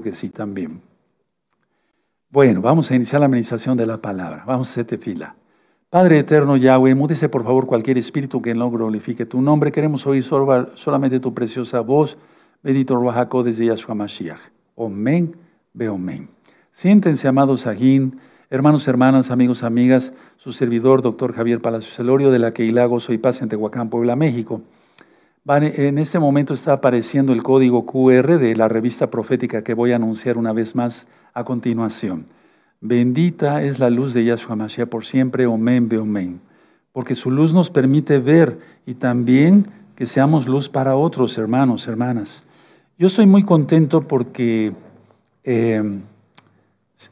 que sí también. Bueno, vamos a iniciar la administración de la palabra. Vamos a hacerte fila. Padre eterno Yahweh, múdese por favor cualquier espíritu que no glorifique tu nombre. Queremos oír solamente tu preciosa voz. Bendito Ruajaco desde Yahshua Mashiach. Omen, ve amén. Siéntense, amados Sajín, hermanos, hermanas, amigos, amigas, su servidor, doctor Javier Palacio Elorio, de la Keilago, Soy Paz en Tehuacán, Puebla, México en este momento está apareciendo el código QR de la revista profética que voy a anunciar una vez más a continuación. Bendita es la luz de Yahshua Mashiach por siempre, be omen. Porque su luz nos permite ver y también que seamos luz para otros hermanos, hermanas. Yo estoy muy contento porque em,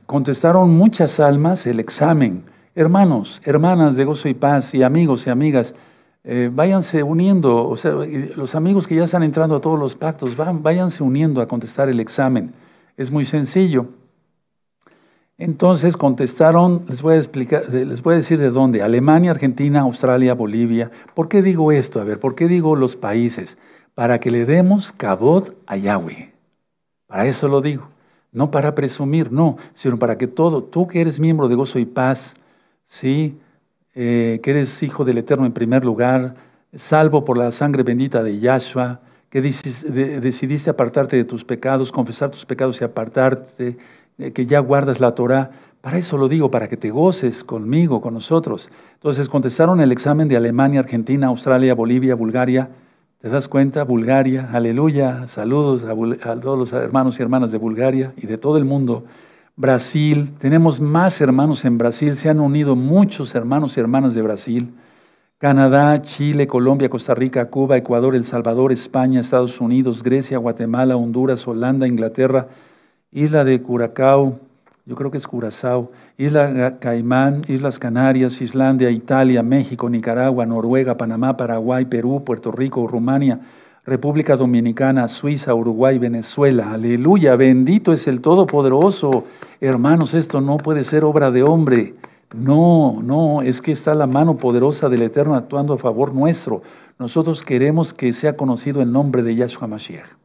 contestaron muchas almas el examen. Hermanos, hermanas de gozo y paz y amigos y amigas, eh, váyanse uniendo, o sea, los amigos que ya están entrando a todos los pactos, váyanse uniendo a contestar el examen. Es muy sencillo. Entonces contestaron, les voy a explicar, les voy a decir de dónde, Alemania, Argentina, Australia, Bolivia. ¿Por qué digo esto? A ver, ¿por qué digo los países? Para que le demos cabot a Yahweh. Para eso lo digo. No para presumir, no, sino para que todo, tú que eres miembro de Gozo y Paz, sí, eh, que eres hijo del Eterno en primer lugar, salvo por la sangre bendita de Yahshua, que decidiste apartarte de tus pecados, confesar tus pecados y apartarte, eh, que ya guardas la Torah. Para eso lo digo, para que te goces conmigo, con nosotros. Entonces contestaron el examen de Alemania, Argentina, Australia, Bolivia, Bulgaria. ¿Te das cuenta? Bulgaria, aleluya. Saludos a, a todos los hermanos y hermanas de Bulgaria y de todo el mundo. Brasil, tenemos más hermanos en Brasil, se han unido muchos hermanos y hermanas de Brasil. Canadá, Chile, Colombia, Costa Rica, Cuba, Ecuador, El Salvador, España, Estados Unidos, Grecia, Guatemala, Honduras, Holanda, Inglaterra, Isla de Curacao, yo creo que es Curazao, Isla Caimán, Islas Canarias, Islandia, Italia, México, Nicaragua, Noruega, Panamá, Paraguay, Perú, Puerto Rico, Rumania, República Dominicana, Suiza, Uruguay, Venezuela. Aleluya, bendito es el Todopoderoso. Hermanos, esto no puede ser obra de hombre. No, no, es que está la mano poderosa del Eterno actuando a favor nuestro. Nosotros queremos que sea conocido el nombre de Yahshua Mashiach.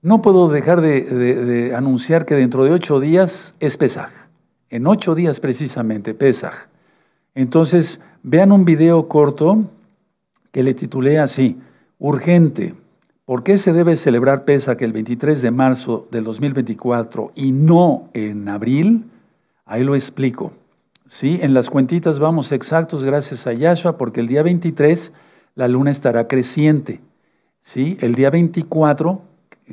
No puedo dejar de, anunciar que dentro de ocho días es Pesaj. En ocho días precisamente, Pesaj. Entonces, vean un video corto que le titulé así, Urgente. ¿Por qué se debe celebrar que el 23 de marzo del 2024 y no en abril? Ahí lo explico. ¿Sí? En las cuentitas vamos exactos gracias a Yahshua porque el día 23 la luna estará creciente. ¿Sí? El día 24,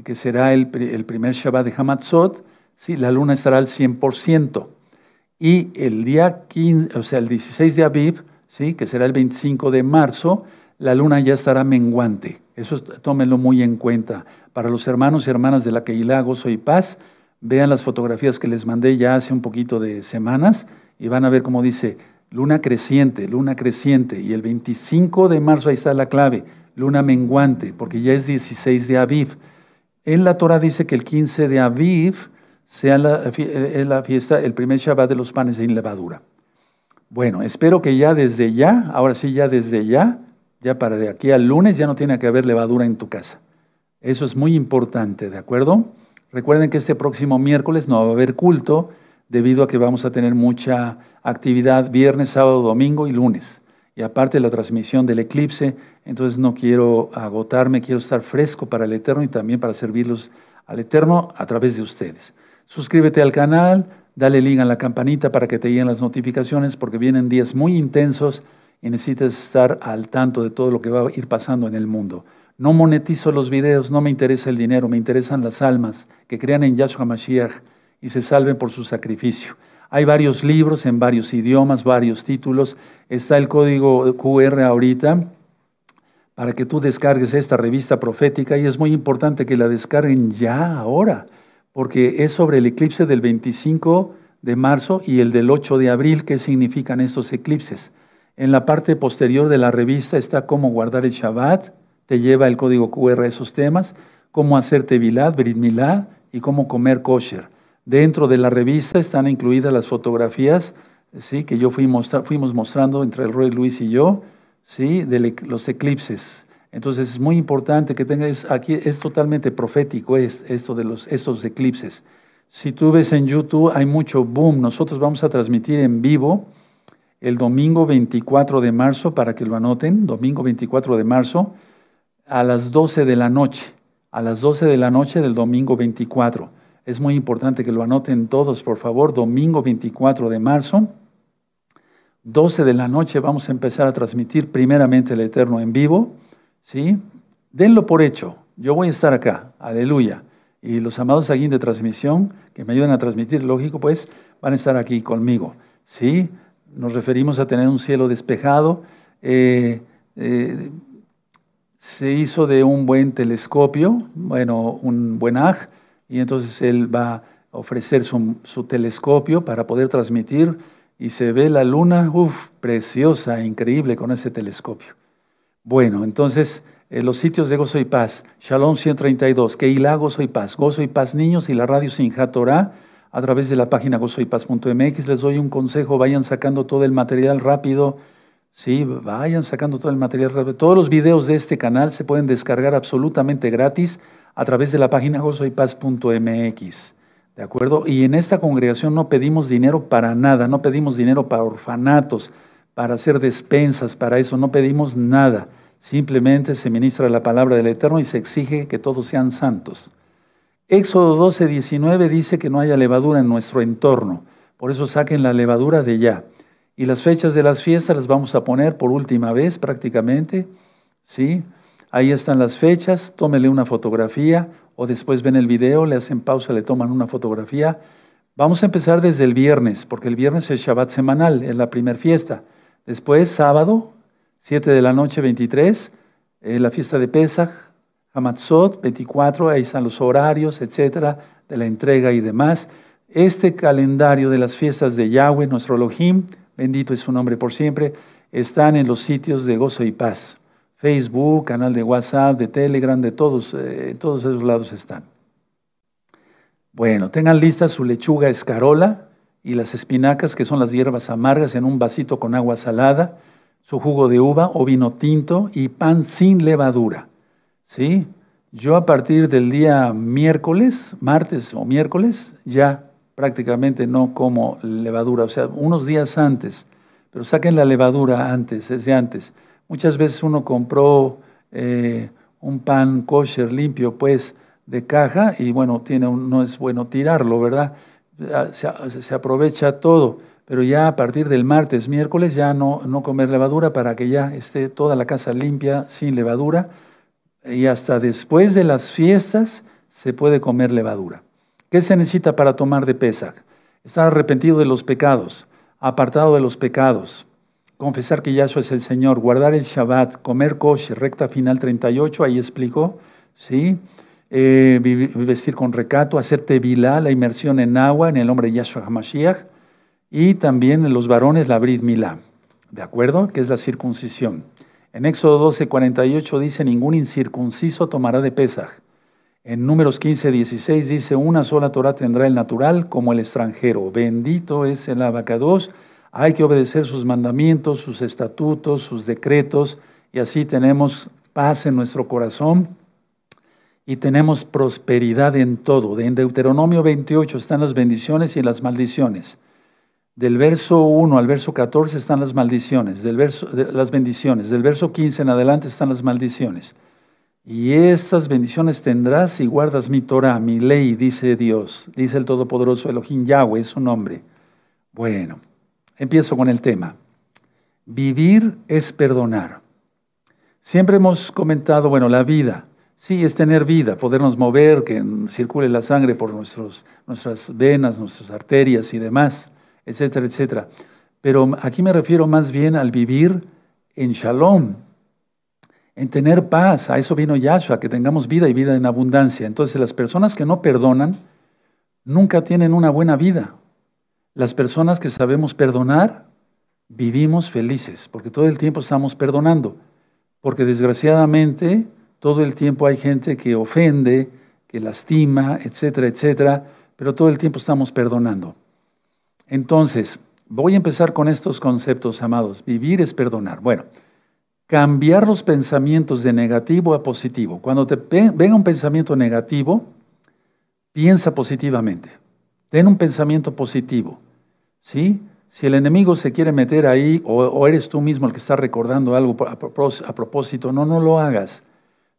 que será el, primer Shabbat de Hamatzot, ¿sí? la luna estará al 100%. Y el día 15, o sea, el 16 de Aviv, ¿sí? que será el 25 de marzo, la luna ya estará menguante. Eso tómenlo muy en cuenta. Para los hermanos y hermanas de la Keilah, Gozo y Paz, vean las fotografías que les mandé ya hace un poquito de semanas y van a ver cómo dice luna creciente, luna creciente. Y el 25 de marzo, ahí está la clave, luna menguante, porque ya es 16 de Aviv. En la Torah dice que el 15 de Aviv sea la, fiesta, el primer Shabbat de los panes sin levadura. Bueno, espero que ya desde ya, ahora sí ya desde ya, ya para de aquí al lunes ya no tiene que haber levadura en tu casa. Eso es muy importante, ¿de acuerdo? Recuerden que este próximo miércoles no va a haber culto debido a que vamos a tener mucha actividad viernes, sábado, domingo y lunes. Y aparte la transmisión del eclipse, entonces no quiero agotarme, quiero estar fresco para el Eterno y también para servirlos al Eterno a través de ustedes. Suscríbete al canal, dale link a la campanita para que te lleguen las notificaciones porque vienen días muy intensos y necesitas estar al tanto de todo lo que va a ir pasando en el mundo. No monetizo los videos, no me interesa el dinero, me interesan las almas que crean en Yahshua Mashiach y se salven por su sacrificio. Hay varios libros en varios idiomas, varios títulos. Está el código QR ahorita para que tú descargues esta revista profética y es muy importante que la descarguen ya ahora, porque es sobre el eclipse del 25 de marzo y el del 8 de abril, qué significan estos eclipses. En la parte posterior de la revista está cómo guardar el Shabbat, te lleva el código QR a esos temas, cómo hacer Tevilat, brit y cómo comer kosher. Dentro de la revista están incluidas las fotografías que yo fuimos mostrando entre el rey Luis y yo, de los eclipses. Entonces es muy importante que tengas aquí, es totalmente profético esto de los, estos eclipses. Si tú ves en YouTube hay mucho boom, nosotros vamos a transmitir en vivo el domingo 24 de marzo, para que lo anoten, domingo 24 de marzo, a las 12 de la noche, a las 12 de la noche del domingo 24. Es muy importante que lo anoten todos, por favor, domingo 24 de marzo, 12 de la noche vamos a empezar a transmitir primeramente el Eterno en vivo, ¿sí? Denlo por hecho, yo voy a estar acá, aleluya. Y los amados aquí de transmisión, que me ayudan a transmitir, lógico, pues, van a estar aquí conmigo, ¿sí? nos referimos a tener un cielo despejado, eh, eh, se hizo de un buen telescopio, bueno, un buen aj, y entonces él va a ofrecer su, telescopio para poder transmitir y se ve la luna, uff, preciosa, increíble con ese telescopio. Bueno, entonces eh, los sitios de gozo y paz, Shalom 132, Keilah, gozo y paz, gozo y paz niños y la radio Sinjatorá a través de la página gozoypaz.mx. Les doy un consejo, vayan sacando todo el material rápido. Sí, vayan sacando todo el material rápido. Todos los videos de este canal se pueden descargar absolutamente gratis a través de la página gozoypaz.mx. ¿De acuerdo? Y en esta congregación no pedimos dinero para nada, no pedimos dinero para orfanatos, para hacer despensas, para eso, no pedimos nada. Simplemente se ministra la palabra del Eterno y se exige que todos sean santos. Éxodo 12, dice que no haya levadura en nuestro entorno. Por eso saquen la levadura de ya. Y las fechas de las fiestas las vamos a poner por última vez prácticamente. ¿Sí? Ahí están las fechas. Tómele una fotografía o después ven el video, le hacen pausa, le toman una fotografía. Vamos a empezar desde el viernes, porque el viernes es Shabbat semanal, es la primera fiesta. Después, sábado, 7 de la noche, 23, eh, la fiesta de Pesach, Hamatzot 24, ahí están los horarios, etcétera, de la entrega y demás. Este calendario de las fiestas de Yahweh, nuestro Elohim, bendito es su nombre por siempre, están en los sitios de gozo y paz. Facebook, canal de WhatsApp, de Telegram, de todos, eh, en todos esos lados están. Bueno, tengan lista su lechuga escarola y las espinacas, que son las hierbas amargas, en un vasito con agua salada, su jugo de uva o vino tinto y pan sin levadura. ¿sí? Yo a partir del día miércoles, martes o miércoles, ya prácticamente no como levadura, o sea, unos días antes, pero saquen la levadura antes, desde antes. Muchas veces uno compró eh, un pan kosher limpio, pues, de caja y bueno, tiene no es bueno tirarlo, ¿verdad? Ah, se, aprovecha todo, pero ya a partir del martes, miércoles, ya no comer levadura para que ya esté toda la casa limpia, sin levadura y hasta después de las fiestas se puede comer levadura. ¿Qué se necesita para tomar de Pesach? Estar arrepentido de los pecados, apartado de los pecados, confesar que Yahshua es el Señor, guardar el Shabbat, comer kosher, recta final 38, ahí explicó, ¿sí? Eh, vestir con recato, hacer tevilá, la inmersión en agua en el nombre de Yahshua HaMashiach, y también en los varones la brit milá, ¿de acuerdo? Que es la circuncisión. En Éxodo 12, 48 dice, ningún incircunciso tomará de Pesaj. En Números 15, 16 dice, una sola Torah tendrá el natural como el extranjero. Bendito es el abacados. Hay que obedecer sus mandamientos, sus estatutos, sus decretos, y así tenemos paz en nuestro corazón y tenemos prosperidad en todo. En Deuteronomio 28 están las bendiciones y las maldiciones. Del verso 1 al verso 14 están las maldiciones, del verso, las bendiciones. Del verso 15 en adelante están las maldiciones. Y estas bendiciones tendrás si guardas mi Torah, mi ley, dice Dios, dice el Todopoderoso Elohim Yahweh, es su nombre. Bueno, empiezo con el tema. Vivir es perdonar. Siempre hemos comentado, bueno, la vida, sí, es tener vida, podernos mover, que circule la sangre por nuestras venas, nuestras arterias y demás etcétera, etcétera. Pero aquí me refiero más bien al vivir en shalom, en tener paz. A eso vino Yahshua, que tengamos vida y vida en abundancia. Entonces las personas que no perdonan nunca tienen una buena vida. Las personas que sabemos perdonar vivimos felices, porque todo el tiempo estamos perdonando. Porque desgraciadamente todo el tiempo hay gente que ofende, que lastima, etcétera, etcétera, pero todo el tiempo estamos perdonando. Entonces, voy a empezar con estos conceptos, amados. Vivir es perdonar. Bueno, cambiar los pensamientos de negativo a positivo. Cuando te venga un pensamiento negativo, piensa positivamente. Ten un pensamiento positivo. ¿Sí? Si el enemigo se quiere meter ahí o, eres tú mismo el que está recordando algo a, propósito, no, no lo hagas.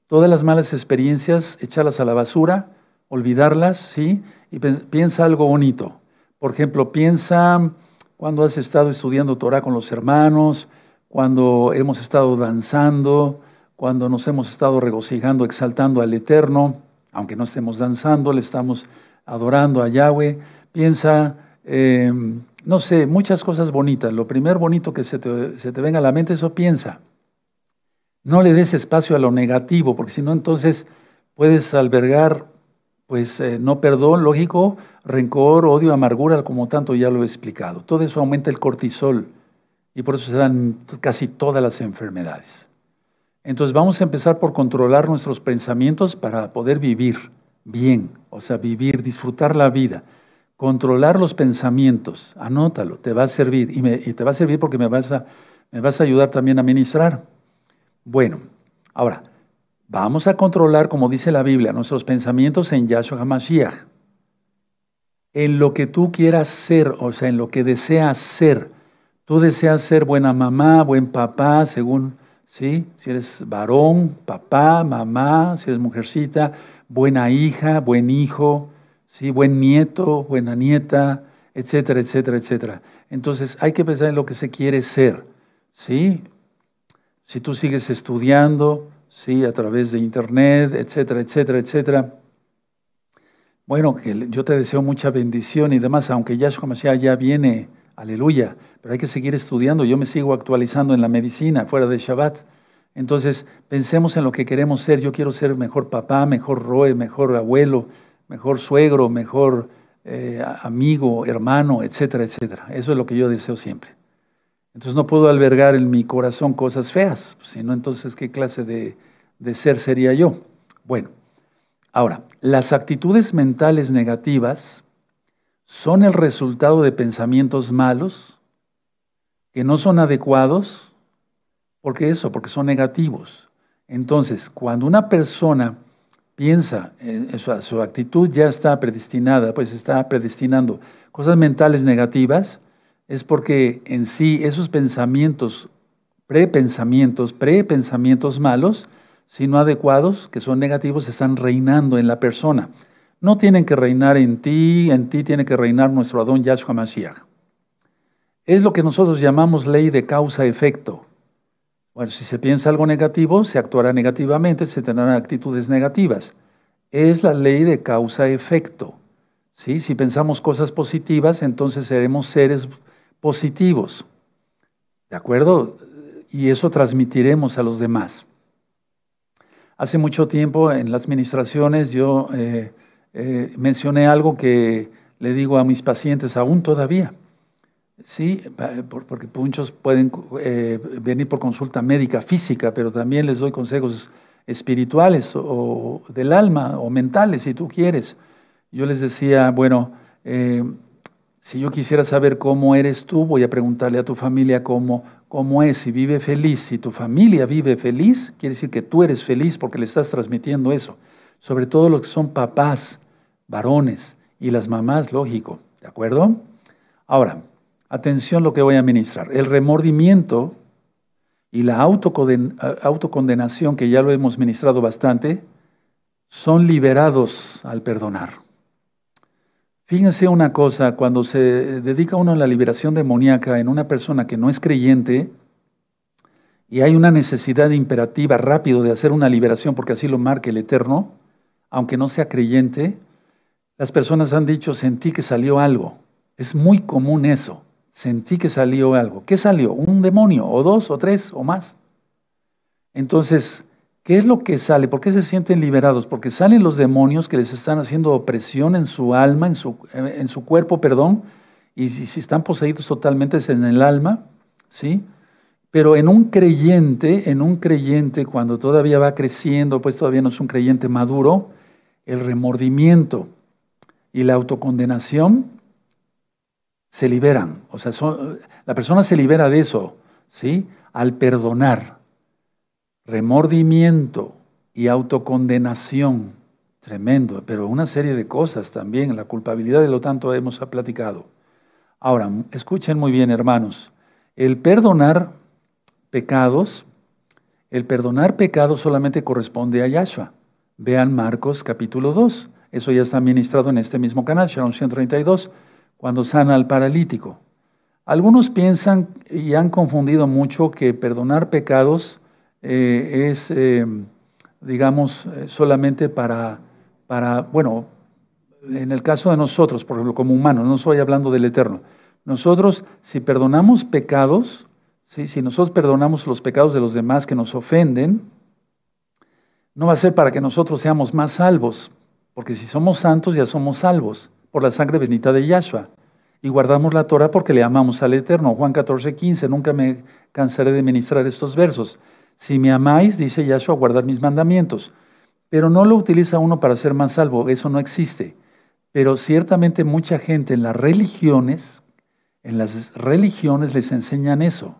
Todas las malas experiencias, echarlas a la basura, olvidarlas, ¿sí? Y piensa algo bonito. Por ejemplo, piensa cuando has estado estudiando Torah con los hermanos, cuando hemos estado danzando, cuando nos hemos estado regocijando, exaltando al Eterno, aunque no estemos danzando, le estamos adorando a Yahweh. Piensa, em, no sé, muchas cosas bonitas. Lo primer bonito que se te, se te venga a la mente, eso piensa. No le des espacio a lo negativo, porque si no, entonces puedes albergar pues eh, no perdón, lógico, rencor, odio, amargura, como tanto ya lo he explicado. Todo eso aumenta el cortisol y por eso se dan casi todas las enfermedades. Entonces vamos a empezar por controlar nuestros pensamientos para poder vivir bien, o sea, vivir, disfrutar la vida. Controlar los pensamientos, anótalo, te va a servir y, te va a servir porque me vas a, me vas a ayudar también a ministrar. Bueno, ahora, Vamos a controlar, como dice la Biblia, nuestros pensamientos en Yahshua HaMashiach. En lo que tú quieras ser, o sea, en lo que deseas ser. Tú deseas ser buena mamá, buen papá, según, ¿sí? Si eres varón, papá, mamá, si eres mujercita, buena hija, buen hijo, ¿sí? Buen nieto, buena nieta, etcétera, etcétera, etcétera. Entonces, hay que pensar en lo que se quiere ser, ¿sí? Si tú sigues estudiando, ¿sí? a través de Internet, etcétera, etcétera, etcétera. Bueno, que yo te deseo mucha bendición y demás, aunque como decía, ya viene, aleluya, pero hay que seguir estudiando. Yo me sigo actualizando en la medicina, fuera de Shabbat. Entonces, pensemos en lo que queremos ser. Yo quiero ser mejor papá, mejor roe, mejor abuelo, mejor suegro, mejor eh, amigo, hermano, etcétera, etcétera. Eso es lo que yo deseo siempre. Entonces no puedo albergar en mi corazón cosas feas, pues, sino entonces qué clase de, ser sería yo. Bueno, ahora, las actitudes mentales negativas son el resultado de pensamientos malos que no son adecuados, porque eso, porque son negativos. Entonces, cuando una persona piensa, eh, su, su actitud ya está predestinada, pues está predestinando cosas mentales negativas, es porque en sí esos pensamientos, prepensamientos, prepensamientos malos, sino adecuados, que son negativos, están reinando en la persona. No tienen que reinar en ti, en ti tiene que reinar nuestro Adón Yahshua Mashiach. Es lo que nosotros llamamos ley de causa-efecto. Bueno, si se piensa algo negativo, se actuará negativamente, se tendrán actitudes negativas. Es la ley de causa-efecto. ¿sí? Si pensamos cosas positivas, entonces seremos seres positivos. ¿De acuerdo? Y eso transmitiremos a los demás. Hace mucho tiempo en las administraciones yo eh, eh, mencioné algo que le digo a mis pacientes aún todavía. Sí, porque muchos pueden eh, venir por consulta médica física, pero también les doy consejos espirituales o del alma o mentales, si tú quieres. Yo les decía, bueno, si yo quisiera saber cómo eres tú, voy a preguntarle a tu familia cómo, cómo es, si vive feliz. Si tu familia vive feliz, quiere decir que tú eres feliz porque le estás transmitiendo eso. Sobre todo los que son papás, varones, y las mamás, lógico. ¿De acuerdo? Ahora, atención lo que voy a ministrar. El remordimiento y la autocondenación, que ya lo hemos ministrado bastante, son liberados al perdonar. Fíjense una cosa, cuando se dedica uno a la liberación demoníaca en una persona que no es creyente y hay una necesidad imperativa rápido de hacer una liberación porque así lo marca el Eterno, aunque no sea creyente, las personas han dicho, sentí que salió algo. Es muy común eso, sentí que salió algo. ¿Qué salió? ¿Un demonio o dos o tres o más? Entonces, ¿Qué es lo que sale? ¿Por qué se sienten liberados? Porque salen los demonios que les están haciendo opresión en su alma, en su, eh, cuerpo, perdón, y si, están poseídos totalmente es en el alma, ¿sí? Pero en un creyente, en un creyente cuando todavía va creciendo, pues todavía no es un creyente maduro, el remordimiento y la autocondenación se liberan. O sea, la persona se libera de eso, ¿sí? Al perdonar remordimiento y autocondenación. Tremendo, pero una serie de cosas también. La culpabilidad de lo tanto hemos platicado. Ahora, escuchen muy bien, hermanos. El perdonar pecados, el perdonar pecados solamente corresponde a Yahshua. Vean Marcos capítulo 2. Eso ya está ministrado en este mismo canal, Sharon 132, cuando sana al paralítico. Algunos piensan y han confundido mucho que perdonar pecados eh, es, eh, digamos, eh, solamente para, bueno, en el caso de nosotros, por ejemplo, como humanos, no estoy hablando del eterno. Nosotros, si perdonamos pecados, si nosotros perdonamos los pecados de los demás que nos ofenden, no va a ser para que nosotros seamos más salvos, porque si somos santos ya somos salvos por la sangre bendita de Yahshua. Y guardamos la Torah porque le amamos al Eterno. Juan 14, 15, nunca me cansaré de ministrar estos versos. Si me amáis, dice Yahshua, guardad mis mandamientos. Pero no lo utiliza uno para ser más salvo, eso no existe. Pero ciertamente mucha gente en las religiones, en las religiones les enseñan eso,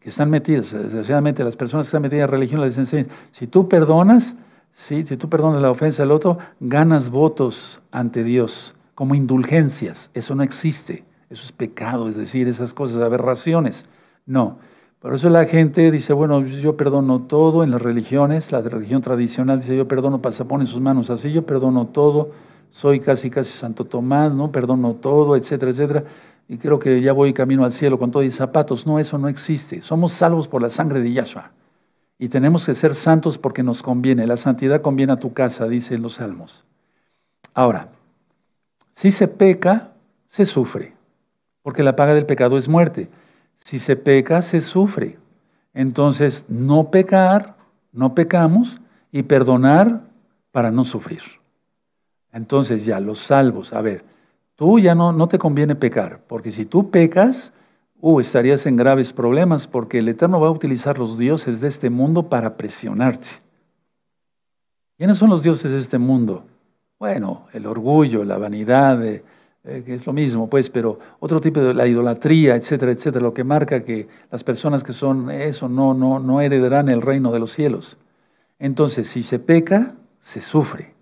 que están metidas, desgraciadamente las personas que están metidas en religión les enseñan, si tú perdonas, si tú perdonas la ofensa del otro, ganas votos ante Dios, como indulgencias, eso no existe, eso es pecado, es decir, esas cosas, aberraciones. No, por eso la gente dice, bueno, yo perdono todo en las religiones, la religión tradicional dice, yo perdono, pasa, pone sus manos así, yo perdono todo, soy casi, casi Santo Tomás, ¿no? Perdono todo, etcétera, etcétera. Y creo que ya voy camino al cielo con todo y zapatos. No, eso no existe. Somos salvos por la sangre de Yahshua. Y tenemos que ser santos porque nos conviene. La santidad conviene a tu casa, dicen los salmos. Ahora, si se peca, se sufre, porque la paga del pecado es muerte. Si se peca, se sufre. Entonces, no pecar, no pecamos, y perdonar para no sufrir. Entonces ya, los salvos, a ver, tú ya no, no te conviene pecar, porque si tú pecas, uh, estarías en graves problemas, porque el Eterno va a utilizar los dioses de este mundo para presionarte. ¿Quiénes son los dioses de este mundo? Bueno, el orgullo, la vanidad, eh, eh, que es lo mismo, pues, pero otro tipo de la idolatría, etcétera, etcétera, lo que marca que las personas que son eso no, no, no heredarán el reino de los cielos. Entonces, si se peca, se sufre.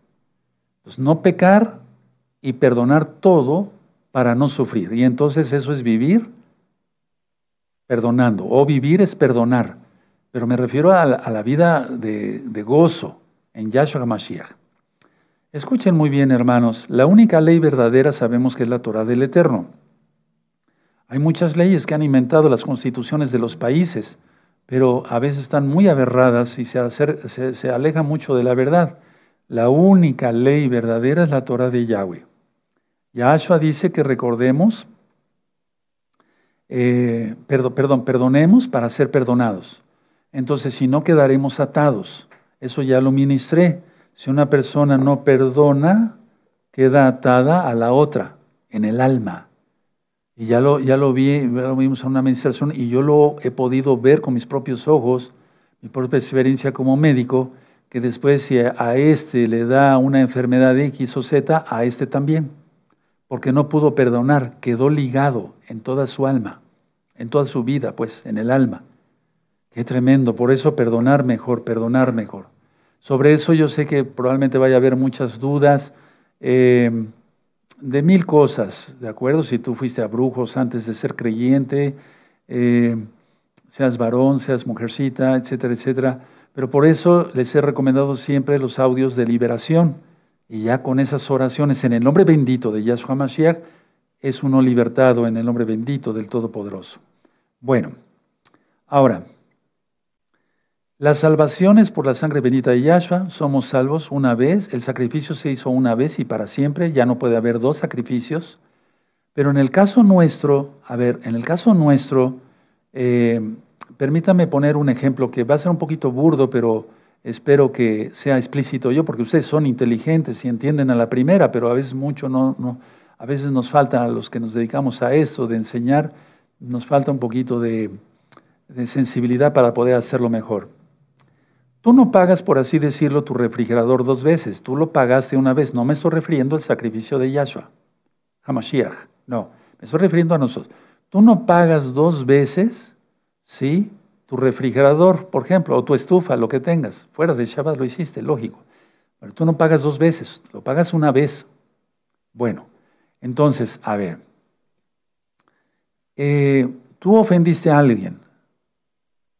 Entonces, no pecar y perdonar todo para no sufrir. Y entonces eso es vivir perdonando. O vivir es perdonar. Pero me refiero a la, vida de, gozo en Yahshua Mashiach. Escuchen muy bien, hermanos, la única ley verdadera sabemos que es la Torah del Eterno. Hay muchas leyes que han inventado las constituciones de los países, pero a veces están muy aberradas y se, aleja mucho de la verdad. La única ley verdadera es la Torah de Yahweh. Yahshua dice que recordemos, eh, perdón, perdonemos para ser perdonados. Entonces, si no, quedaremos atados. Eso ya lo ministré. Si una persona no perdona, queda atada a la otra, en el alma. Y ya lo, ya lo vi, lo vimos en una administración y yo lo he podido ver con mis propios ojos, mi propia experiencia como médico, que después si a este le da una enfermedad X o Z, a este también, porque no pudo perdonar, quedó ligado en toda su alma, en toda su vida, pues, en el alma. Qué tremendo, por eso perdonar mejor, perdonar mejor. Sobre eso yo sé que probablemente vaya a haber muchas dudas eh, de mil cosas, ¿de acuerdo? Si tú fuiste a brujos antes de ser creyente, eh, seas varón, seas mujercita, etcétera, etcétera. Pero por eso les he recomendado siempre los audios de liberación. Y ya con esas oraciones en el nombre bendito de Yahshua Mashiach, es uno libertado en el nombre bendito del Todopoderoso. Bueno, ahora, las salvaciones por la sangre bendita de Yahshua, somos salvos una vez, el sacrificio se hizo una vez y para siempre, ya no puede haber dos sacrificios. Pero en el caso nuestro, a ver, en el caso nuestro, eh, permítame poner un ejemplo que va a ser un poquito burdo, pero espero que sea explícito yo, porque ustedes son inteligentes y entienden a la primera, pero a veces mucho no, a veces nos falta a los que nos dedicamos a esto de enseñar, nos falta un poquito de sensibilidad para poder hacerlo mejor. Tú no pagas, por así decirlo, tu refrigerador dos veces, tú lo pagaste una vez. No me estoy refiriendo al sacrificio de Yahshua, Hamashiach, no, me estoy refiriendo a nosotros. Tú no pagas dos veces, ¿sí? Tu refrigerador, por ejemplo, o tu estufa, lo que tengas, fuera de Shabbat lo hiciste, lógico. Pero tú no pagas dos veces, lo pagas una vez. Bueno, entonces, a ver, eh, tú ofendiste a alguien,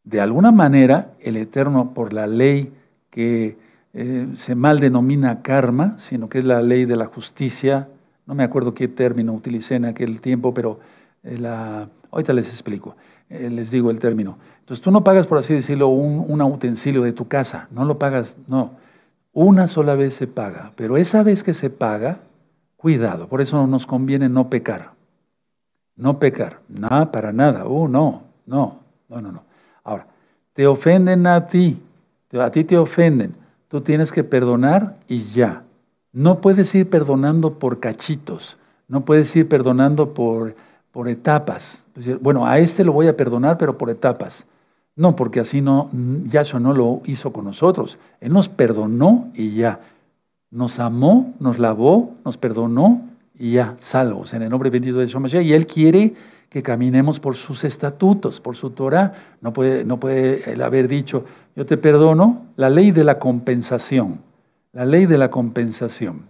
de alguna manera, el Eterno, por la ley que eh, se mal denomina karma, sino que es la ley de la justicia, no me acuerdo qué término utilicé en aquel tiempo, pero eh, la, ahorita les explico, eh, les digo el término. Entonces tú no pagas, por así decirlo, un, utensilio de tu casa, no lo pagas, no. Una sola vez se paga, pero esa vez que se paga, cuidado, por eso nos conviene no pecar. No pecar, nada, para nada, uh, no, no, no, no, no te ofenden a ti, a ti te ofenden, tú tienes que perdonar y ya. No puedes ir perdonando por cachitos, no puedes ir perdonando por, por etapas. Pues, bueno, a este lo voy a perdonar, pero por etapas. No, porque así no, Yahshua no lo hizo con nosotros. Él nos perdonó y ya. Nos amó, nos lavó, nos perdonó y ya, salvos en el nombre bendito de Dios, Y Él quiere que caminemos por sus estatutos, por su Torah. No puede, no puede haber dicho, yo te perdono, la ley de la compensación, la ley de la compensación.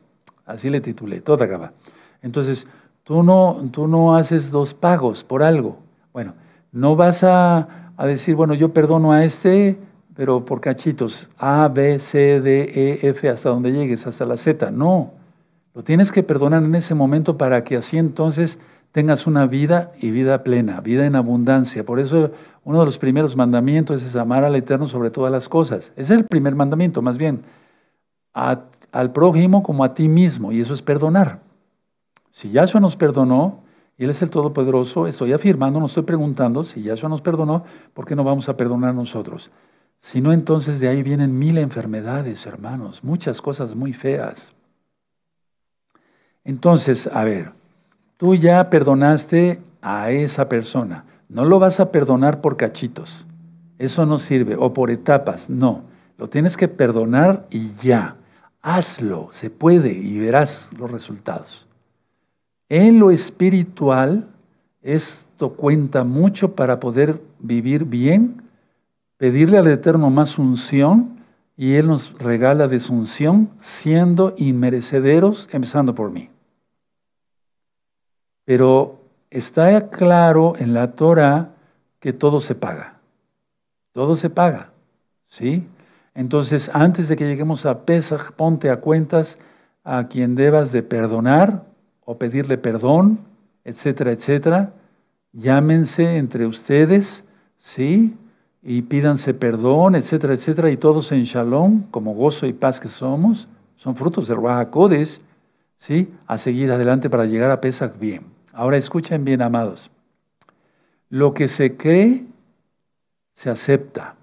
Así le titulé, toda acaba. Entonces, tú no, tú no haces dos pagos por algo. Bueno, no vas a, a decir, bueno, yo perdono a este, pero por cachitos, A, B, C, D, E, F, hasta donde llegues, hasta la Z. No, lo tienes que perdonar en ese momento para que así entonces tengas una vida y vida plena, vida en abundancia. Por eso uno de los primeros mandamientos es amar al Eterno sobre todas las cosas. Es el primer mandamiento, más bien, al prójimo como a ti mismo, y eso es perdonar. Si Yahshua nos perdonó, y Él es el Todopoderoso, estoy afirmando, no estoy preguntando, si Yahshua nos perdonó, ¿por qué no vamos a perdonar nosotros? Si no, entonces de ahí vienen mil enfermedades, hermanos, muchas cosas muy feas. Entonces, a ver, Tú ya perdonaste a esa persona. No lo vas a perdonar por cachitos. Eso no sirve. O por etapas. No. Lo tienes que perdonar y ya. Hazlo. Se puede y verás los resultados. En lo espiritual, esto cuenta mucho para poder vivir bien, pedirle al Eterno más unción y Él nos regala desunción siendo inmerecederos, empezando por mí. Pero está claro en la Torah que todo se paga. Todo se paga. ¿Sí? Entonces, antes de que lleguemos a Pesach, ponte a cuentas a quien debas de perdonar o pedirle perdón, etcétera, etcétera. Llámense entre ustedes, ¿sí? Y pídanse perdón, etcétera, etcétera. Y todos en shalom, como gozo y paz que somos, son frutos de Ruach ¿sí? A seguir adelante para llegar a Pesach bien. Ahora escuchen bien, amados. Lo que se cree, se acepta.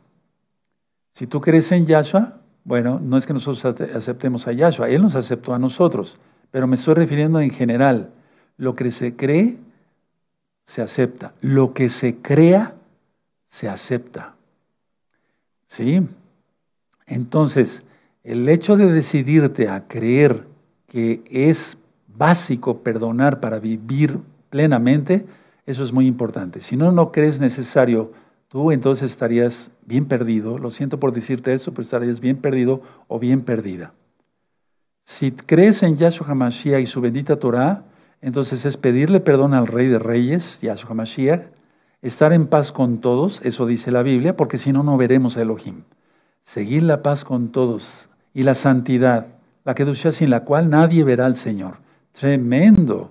Si tú crees en Yahshua, bueno, no es que nosotros aceptemos a Yahshua, Él nos aceptó a nosotros, pero me estoy refiriendo en general. Lo que se cree, se acepta. Lo que se crea, se acepta. ¿Sí? Entonces, el hecho de decidirte a creer que es básico perdonar para vivir plenamente, eso es muy importante. Si no, no crees necesario, tú entonces estarías bien perdido. Lo siento por decirte eso, pero estarías bien perdido o bien perdida. Si crees en Yahshua HaMashiach y su bendita Torah, entonces es pedirle perdón al Rey de Reyes, Yahshua HaMashiach, estar en paz con todos, eso dice la Biblia, porque si no, no veremos a Elohim. Seguir la paz con todos y la santidad, la ducha sin la cual nadie verá al Señor. Tremendo.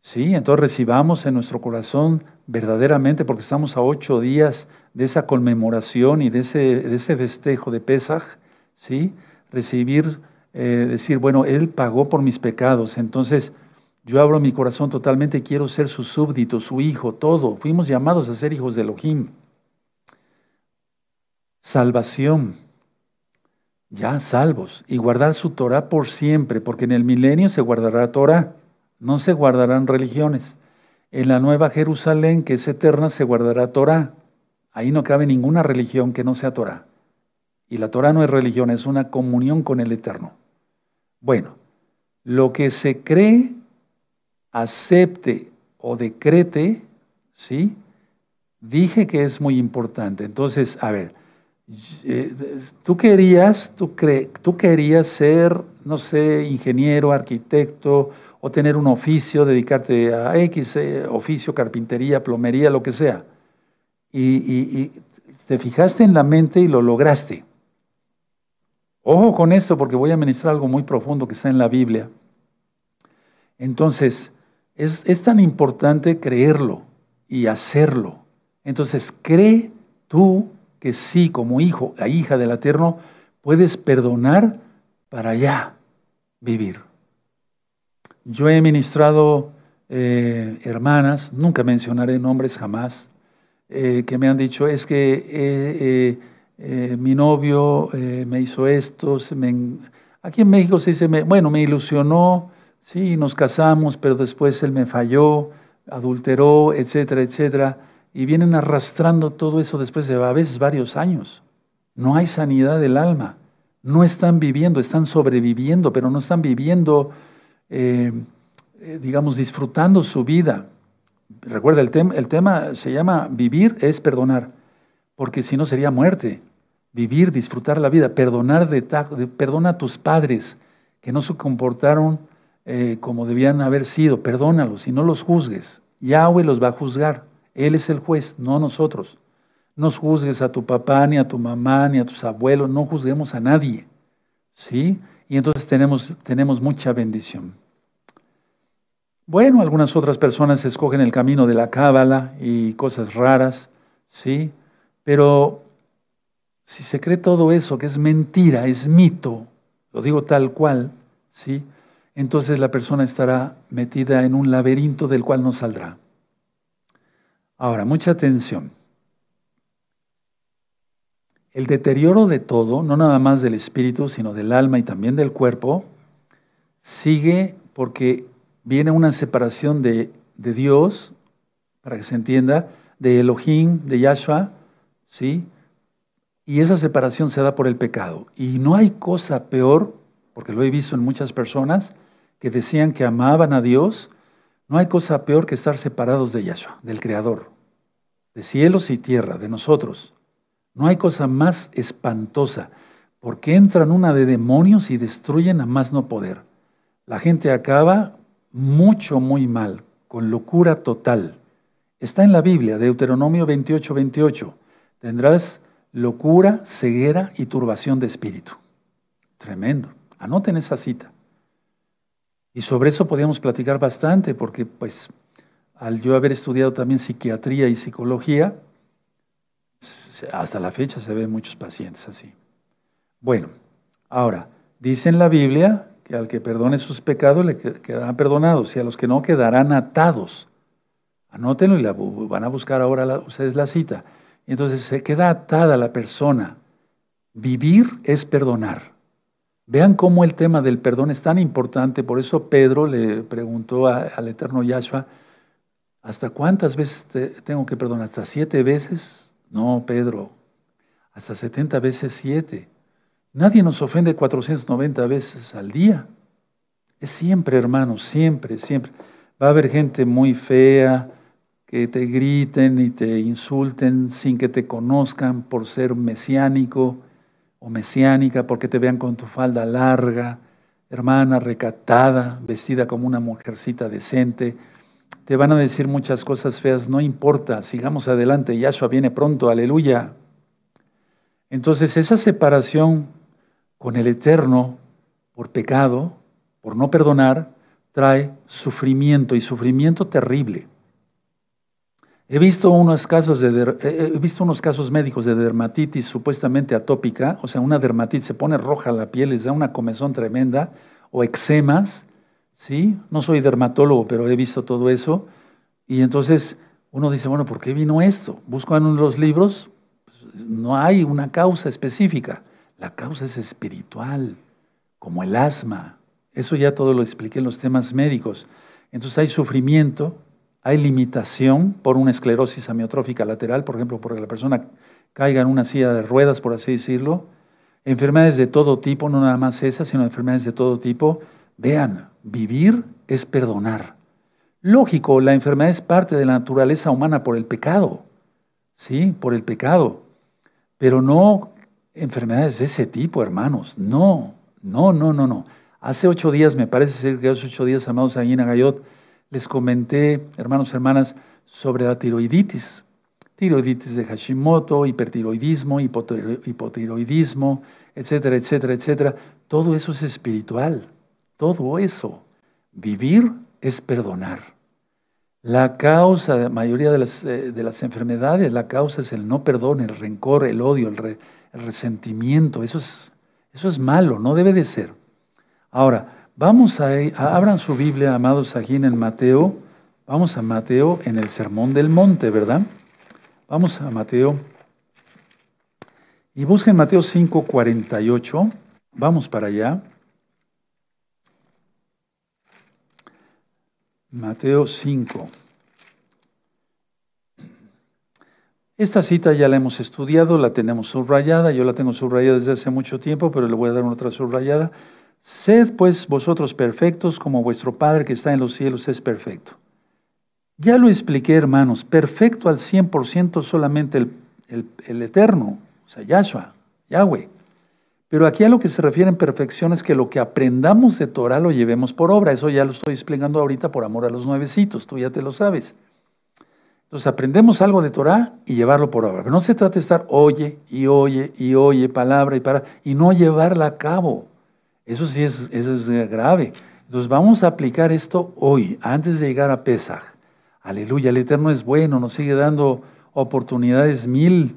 Sí, entonces recibamos en nuestro corazón verdaderamente, porque estamos a ocho días de esa conmemoración y de ese, festejo de Pesaj, ¿sí? recibir, eh, decir, bueno, Él pagó por mis pecados, entonces yo abro mi corazón totalmente, quiero ser su súbdito, su hijo, todo. Fuimos llamados a ser hijos de Elohim. Salvación ya salvos, y guardar su Torah por siempre, porque en el milenio se guardará Torah, no se guardarán religiones. En la nueva Jerusalén, que es eterna, se guardará Torah. Ahí no cabe ninguna religión que no sea Torah. Y la Torah no es religión, es una comunión con el Eterno. Bueno, lo que se cree, acepte o decrete, ¿sí? Dije que es muy importante. Entonces, a ver, eh, tú querías, tú, cre, tú querías ser, no sé, ingeniero, arquitecto, o tener un oficio, dedicarte a X eh, oficio, carpintería, plomería, lo que sea. Y, te fijaste en la mente y lo lograste. Ojo con esto porque voy a ministrar algo muy profundo que está en la Biblia. Entonces, es, es tan importante creerlo y hacerlo. Entonces, cree tú que sí, como hijo la e hija del Eterno, puedes perdonar para ya vivir. Yo he ministrado eh, hermanas, nunca mencionaré nombres jamás, eh, que me han dicho, es que eh, mi novio me hizo esto, aquí en México se dice, bueno, me ilusionó, sí, nos casamos, pero después él me falló, adulteró, etcétera, etcétera y vienen arrastrando todo eso después de a veces varios años. No hay sanidad del alma. No están viviendo, están sobreviviendo, pero no están viviendo, eh, eh, digamos, disfrutando su vida. Recuerda, el, el tema se llama vivir es perdonar, porque si no sería muerte. Vivir, disfrutar la vida, perdonar de, perdona a tus padres que no se comportaron eh, como debían haber sido, perdónalos y no los juzgues. Yahweh los va a juzgar. Él es el juez, no nosotros. No juzgues a tu papá, ni a tu mamá, ni a tus abuelos, no juzguemos a nadie. ¿Sí? Y entonces tenemos, tenemos mucha bendición. Bueno, algunas otras personas escogen el camino de la cábala y cosas raras, ¿sí? Pero si se cree todo eso, que es mentira, es mito, lo digo tal cual, ¿sí? Entonces la persona estará metida en un laberinto del cual no saldrá. Ahora, mucha atención. El deterioro de todo, no nada más del espíritu, sino del alma y también del cuerpo, sigue porque viene una separación de, Dios, para que se entienda, de Elohim, de Yahshua, ¿sí? Y esa separación se da por el pecado. Y no hay cosa peor, porque lo he visto en muchas personas que decían que amaban a Dios, no hay cosa peor que estar separados de Yahshua, del Creador de cielos y tierra, de nosotros. No hay cosa más espantosa, porque entran una de demonios y destruyen a más no poder. La gente acaba mucho, muy mal, con locura total. Está en la Biblia, Deuteronomio 28, 28. Tendrás locura, ceguera y turbación de espíritu. Tremendo. Anoten esa cita. Y sobre eso podíamos platicar bastante, porque pues al yo haber estudiado también psiquiatría y psicología, hasta la fecha se ven muchos pacientes así. Bueno, ahora, dice en la Biblia que al que perdone sus pecados le quedarán perdonados y a los que no quedarán atados. Anótenlo y la, van a buscar ahora ustedes la cita. Entonces se queda atada la persona. Vivir es perdonar. Vean cómo el tema del perdón es tan importante, por eso Pedro le preguntó al eterno Yahshua, ¿Hasta cuántas veces tengo que perdonar? ¿Hasta siete veces? No, Pedro, hasta setenta veces siete. Nadie nos ofende 490 veces al día. Es siempre, hermano, siempre, siempre. Va a haber gente muy fea que te griten y te insulten sin que te conozcan por ser mesiánico o mesiánica, porque te vean con tu falda larga, hermana recatada, vestida como una mujercita decente te van a decir muchas cosas feas, no importa, sigamos adelante, Yahshua viene pronto, aleluya. Entonces esa separación con el Eterno por pecado, por no perdonar, trae sufrimiento y sufrimiento terrible. He visto unos casos, de, eh, eh, he visto unos casos médicos de dermatitis supuestamente atópica, o sea, una dermatitis se pone roja la piel, les da una comezón tremenda, o eczemas, ¿sí? No soy dermatólogo, pero he visto todo eso. Y entonces uno dice, bueno, ¿por qué vino esto? Busco en los libros, pues, no hay una causa específica. La causa es espiritual, como el asma. Eso ya todo lo expliqué en los temas médicos. Entonces hay sufrimiento, hay limitación por una esclerosis amiotrófica lateral, por ejemplo, porque la persona caiga en una silla de ruedas, por así decirlo. Enfermedades de todo tipo, no nada más esas, sino enfermedades de todo tipo Vean, vivir es perdonar. Lógico, la enfermedad es parte de la naturaleza humana por el pecado, ¿sí? Por el pecado. Pero no enfermedades de ese tipo, hermanos. No, no, no, no, no. Hace ocho días, me parece ser que hace ocho días, amados allí en Agayot, les comenté, hermanos, hermanas, sobre la tiroiditis. Tiroiditis de Hashimoto, hipertiroidismo, hipotiroidismo, etcétera, etcétera, etcétera. Todo eso es espiritual todo eso. Vivir es perdonar. La causa, la mayoría eh, de las, enfermedades, la causa es el no perdón, el rencor, el odio, el, resentimiento. Eso es, eso es, malo, no debe de ser. Ahora, vamos a, eh, abran su Biblia, amados aquí en Mateo. Vamos a Mateo en el Sermón del Monte, ¿verdad? Vamos a Mateo. Y busquen Mateo 5, 48. Vamos para allá. Mateo 5. Esta cita ya la hemos estudiado, la tenemos subrayada, yo la tengo subrayada desde hace mucho tiempo, pero le voy a dar otra subrayada. Sed pues vosotros perfectos como vuestro Padre que está en los cielos es perfecto. Ya lo expliqué, hermanos, perfecto al 100% solamente el, el Eterno, o sea, Yahshua, Yahweh. Pero aquí a lo que se refiere en perfección es que lo que aprendamos de Torah lo llevemos por obra. Eso ya lo estoy explicando ahorita por amor a los nuevecitos, tú ya te lo sabes. Entonces aprendemos algo de Torah y llevarlo por obra. Pero no se trata de estar oye y oye y oye palabra y para y no llevarla a cabo. Eso sí es, eso es eh, grave. Entonces vamos a aplicar esto hoy, antes de llegar a Pesach. Aleluya, el Eterno es bueno, nos sigue dando oportunidades mil.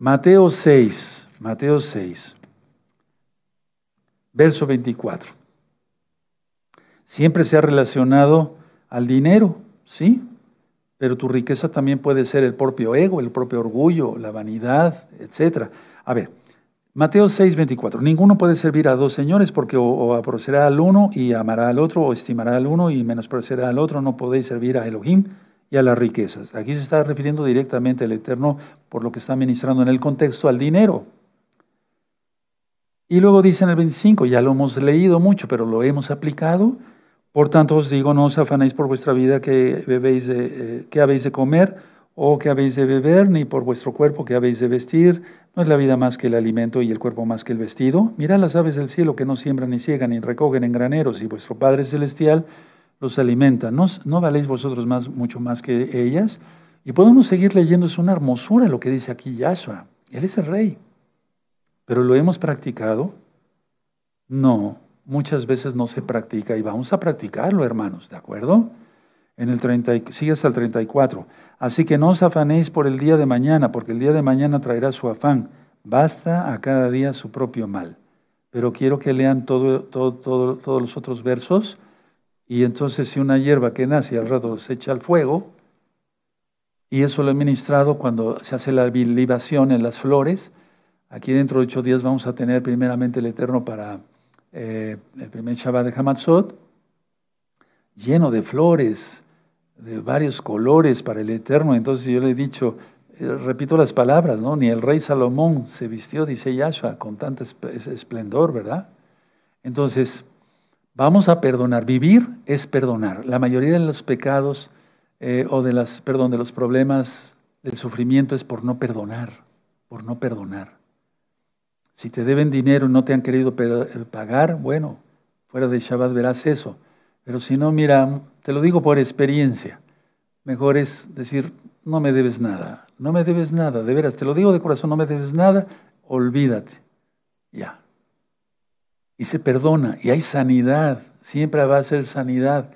Mateo 6, Mateo 6 verso 24. Siempre se ha relacionado al dinero, ¿sí? Pero tu riqueza también puede ser el propio ego, el propio orgullo, la vanidad, etc. A ver, Mateo 6, 24. Ninguno puede servir a dos señores porque o, o al uno y amará al otro, o estimará al uno y menospreciará al otro. No podéis servir a Elohim y a las riquezas. Aquí se está refiriendo directamente al Eterno, por lo que está ministrando en el contexto, al dinero, y luego dice en el 25, ya lo hemos leído mucho, pero lo hemos aplicado. Por tanto os digo, no os afanéis por vuestra vida que, bebéis eh, habéis de comer o que habéis de beber, ni por vuestro cuerpo que habéis de vestir. No es la vida más que el alimento y el cuerpo más que el vestido. Mirad las aves del cielo que no siembran ni ciegan ni recogen en graneros y vuestro Padre Celestial los alimenta. ¿No, valéis vosotros más, mucho más que ellas? Y podemos seguir leyendo, es una hermosura lo que dice aquí Yahshua. Él es el rey pero lo hemos practicado. No, muchas veces no se practica y vamos a practicarlo, hermanos, ¿de acuerdo? En el 30, sigue hasta el 34. Así que no os afanéis por el día de mañana, porque el día de mañana traerá su afán. Basta a cada día su propio mal. Pero quiero que lean todos los otros versos. Y entonces si una hierba que nace al rato se echa al fuego, y eso lo he ministrado cuando se hace la libación en las flores, Aquí dentro de ocho días vamos a tener primeramente el Eterno para eh, el primer Shabbat de Hamatzot, lleno de flores, de varios colores para el Eterno. Entonces yo le he dicho, eh, repito las palabras, ¿no? Ni el rey Salomón se vistió, dice Yahshua, con tanto esplendor, ¿verdad? Entonces, vamos a perdonar. Vivir es perdonar. La mayoría de los pecados eh, o de las, perdón, de los problemas del sufrimiento es por no perdonar, por no perdonar. Si te deben dinero y no te han querido pagar, bueno, fuera de Shabbat verás eso. Pero si no, mira, te lo digo por experiencia. Mejor es decir, no me debes nada, no me debes nada, de veras, te lo digo de corazón, no me debes nada, olvídate. Ya. Y se perdona, y hay sanidad, siempre va a ser sanidad.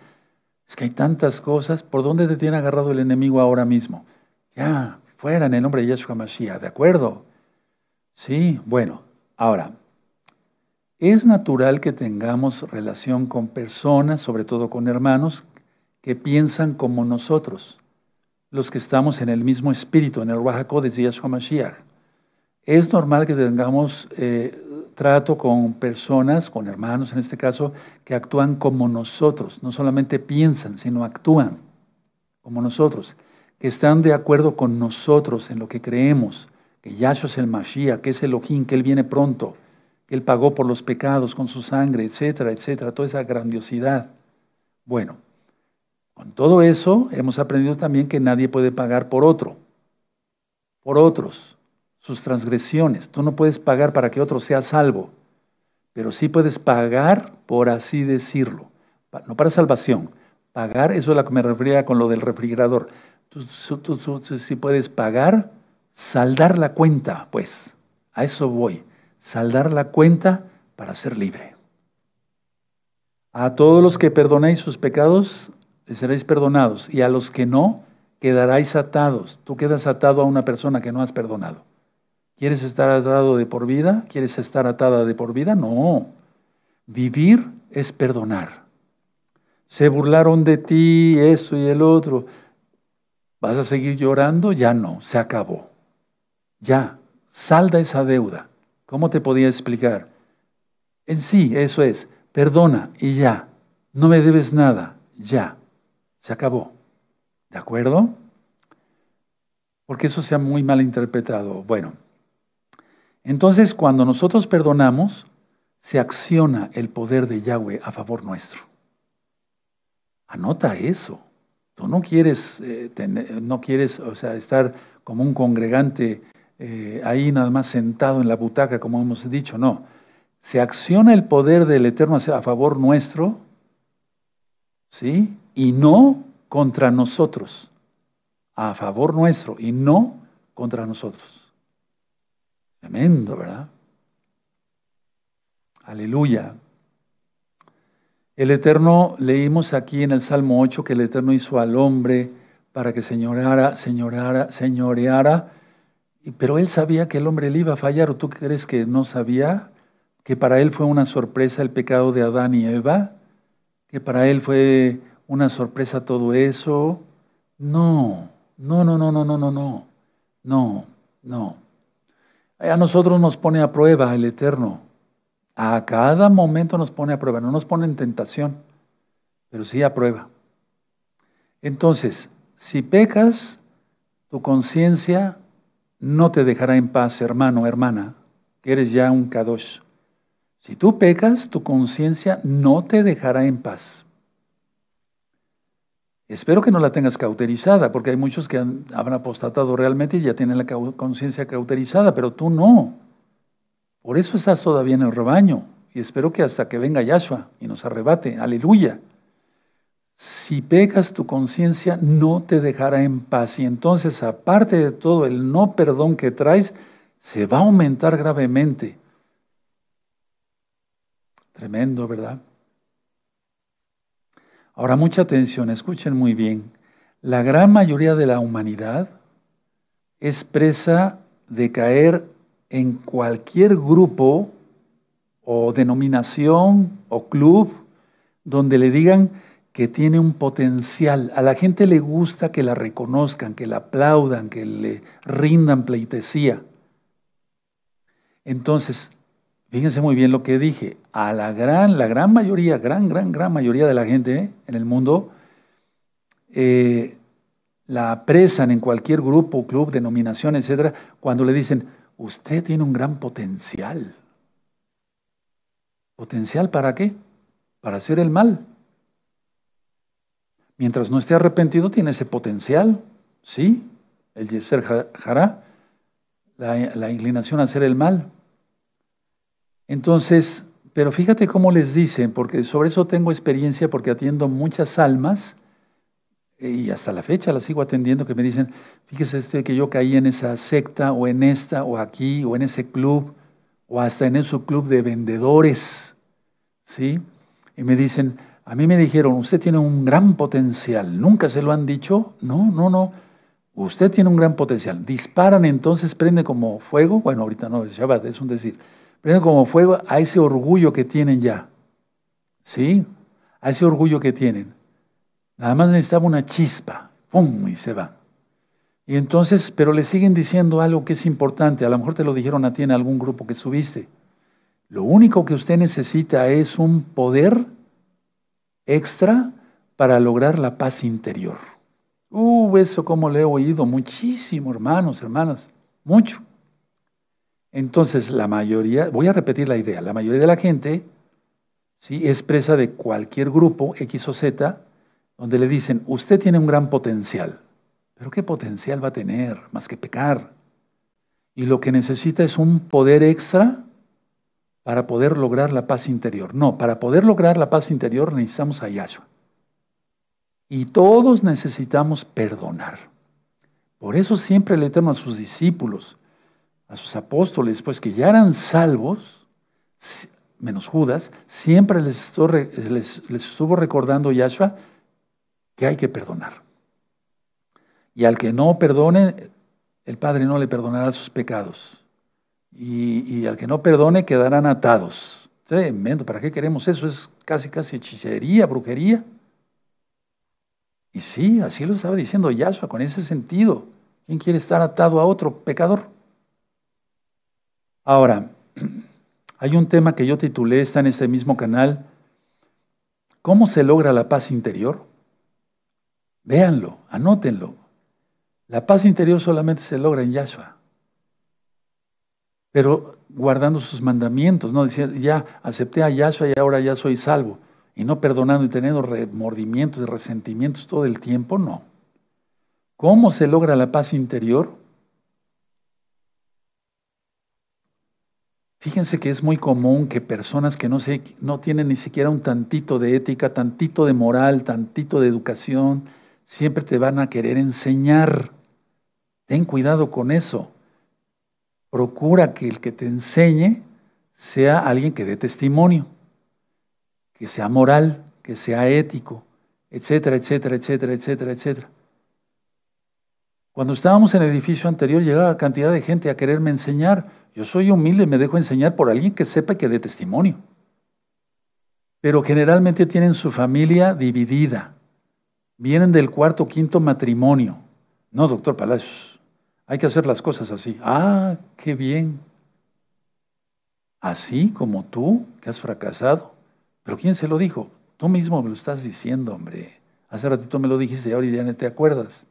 Es que hay tantas cosas, ¿por dónde te tiene agarrado el enemigo ahora mismo? Ya, fuera en el nombre de Yahshua Mashiach, ¿de acuerdo? Sí, bueno. Ahora, es natural que tengamos relación con personas, sobre todo con hermanos, que piensan como nosotros, los que estamos en el mismo espíritu, en el Ruajacó de Yeshua Mashiach. Es normal que tengamos eh, trato con personas, con hermanos en este caso, que actúan como nosotros, no solamente piensan, sino actúan como nosotros, que están de acuerdo con nosotros en lo que creemos, que Yahshua es el Mashiach, que es el Elohim, que Él viene pronto, que Él pagó por los pecados con su sangre, etcétera, etcétera, toda esa grandiosidad. Bueno, con todo eso hemos aprendido también que nadie puede pagar por otro, por otros, sus transgresiones. Tú no puedes pagar para que otro sea salvo, pero sí puedes pagar, por así decirlo, no para salvación. Pagar, eso es lo que me refería con lo del refrigerador. tú sí puedes pagar Saldar la cuenta, pues, a eso voy, saldar la cuenta para ser libre. A todos los que perdonéis sus pecados, seréis perdonados, y a los que no, quedaréis atados. Tú quedas atado a una persona que no has perdonado. ¿Quieres estar atado de por vida? ¿Quieres estar atada de por vida? No. Vivir es perdonar. Se burlaron de ti, esto y el otro. ¿Vas a seguir llorando? Ya no, se acabó. Ya, salda esa deuda. ¿Cómo te podía explicar? En sí, eso es, perdona y ya, no me debes nada, ya, se acabó. ¿De acuerdo? Porque eso se ha muy mal interpretado. Bueno, entonces cuando nosotros perdonamos, se acciona el poder de Yahweh a favor nuestro. Anota eso. Tú no quieres, eh, no quieres o sea, estar como un congregante eh, ahí nada más sentado en la butaca, como hemos dicho, no. Se acciona el poder del Eterno a favor nuestro, ¿sí? Y no contra nosotros, a favor nuestro y no contra nosotros. Tremendo, ¿verdad? Aleluya. El Eterno, leímos aquí en el Salmo 8 que el Eterno hizo al hombre para que señoreara, señoreara, señoreara pero él sabía que el hombre le iba a fallar, ¿o tú crees que no sabía? Que para él fue una sorpresa el pecado de Adán y Eva, que para él fue una sorpresa todo eso. No, no, no, no, no, no, no, no, no, no. A nosotros nos pone a prueba el Eterno. A cada momento nos pone a prueba, no nos pone en tentación, pero sí a prueba. Entonces, si pecas, tu conciencia no te dejará en paz, hermano, hermana, que eres ya un kadosh. Si tú pecas, tu conciencia no te dejará en paz. Espero que no la tengas cauterizada, porque hay muchos que han, apostatado realmente y ya tienen la conciencia cauterizada, pero tú no. Por eso estás todavía en el rebaño. Y espero que hasta que venga Yahshua y nos arrebate, aleluya, si pecas tu conciencia no te dejará en paz. Y entonces, aparte de todo el no perdón que traes, se va a aumentar gravemente. Tremendo, ¿verdad? Ahora, mucha atención, escuchen muy bien. La gran mayoría de la humanidad es presa de caer en cualquier grupo o denominación o club donde le digan, que tiene un potencial. A la gente le gusta que la reconozcan, que la aplaudan, que le rindan pleitesía. Entonces, fíjense muy bien lo que dije. A la gran, la gran mayoría, gran, gran, gran mayoría de la gente ¿eh? en el mundo eh, la apresan en cualquier grupo, club, denominación, etcétera, cuando le dicen, usted tiene un gran potencial. ¿Potencial para qué? Para hacer el mal. Mientras no esté arrepentido, tiene ese potencial, ¿sí? El yeser hará, la, inclinación a hacer el mal. Entonces, pero fíjate cómo les dicen, porque sobre eso tengo experiencia, porque atiendo muchas almas eh, y hasta la fecha las sigo atendiendo, que me dicen, fíjese este, que yo caí en esa secta o en esta o aquí o en ese club o hasta en ese club de vendedores, ¿sí? Y me dicen, a mí me dijeron, usted tiene un gran potencial. ¿Nunca se lo han dicho? No, no, no. Usted tiene un gran potencial. Disparan entonces, prende como fuego. Bueno, ahorita no, es es un decir. Prende como fuego a ese orgullo que tienen ya. ¿Sí? A ese orgullo que tienen. Nada más necesitaba una chispa. ¡Pum! Y se va. Y entonces, pero le siguen diciendo algo que es importante. A lo mejor te lo dijeron a ti en algún grupo que subiste. Lo único que usted necesita es un poder extra para lograr la paz interior. Uh, eso como le he oído muchísimo, hermanos, hermanas, mucho. Entonces, la mayoría, voy a repetir la idea, la mayoría de la gente ¿sí? es presa de cualquier grupo, X o Z, donde le dicen, usted tiene un gran potencial, pero ¿qué potencial va a tener más que pecar? Y lo que necesita es un poder extra para poder lograr la paz interior. No, para poder lograr la paz interior necesitamos a Yahshua. Y todos necesitamos perdonar. Por eso siempre le temo a sus discípulos, a sus apóstoles, pues que ya eran salvos, menos Judas, siempre les, estuvo recordando Yahshua que hay que perdonar. Y al que no perdone, el Padre no le perdonará sus pecados y, al que no perdone quedarán atados. Tremendo, ¿para qué queremos eso? Es casi, casi hechicería, brujería. Y sí, así lo estaba diciendo Yahshua con ese sentido. ¿Quién quiere estar atado a otro pecador? Ahora, hay un tema que yo titulé, está en este mismo canal, ¿Cómo se logra la paz interior? Véanlo, anótenlo. La paz interior solamente se logra en Yahshua pero guardando sus mandamientos, no decir, ya acepté a Yahshua y ahora ya soy salvo, y no perdonando y teniendo remordimientos y resentimientos todo el tiempo, no. ¿Cómo se logra la paz interior? Fíjense que es muy común que personas que no, no tienen ni siquiera un tantito de ética, tantito de moral, tantito de educación, siempre te van a querer enseñar. Ten cuidado con eso procura que el que te enseñe sea alguien que dé testimonio, que sea moral, que sea ético, etcétera, etcétera, etcétera, etcétera, etcétera. Cuando estábamos en el edificio anterior llegaba cantidad de gente a quererme enseñar. Yo soy humilde, me dejo enseñar por alguien que sepa que dé testimonio. Pero generalmente tienen su familia dividida. Vienen del cuarto, quinto matrimonio. No, doctor Palacios, hay que hacer las cosas así. Ah, qué bien. Así como tú, que has fracasado. Pero ¿quién se lo dijo? Tú mismo me lo estás diciendo, hombre. Hace ratito me lo dijiste y ahora ya no te acuerdas.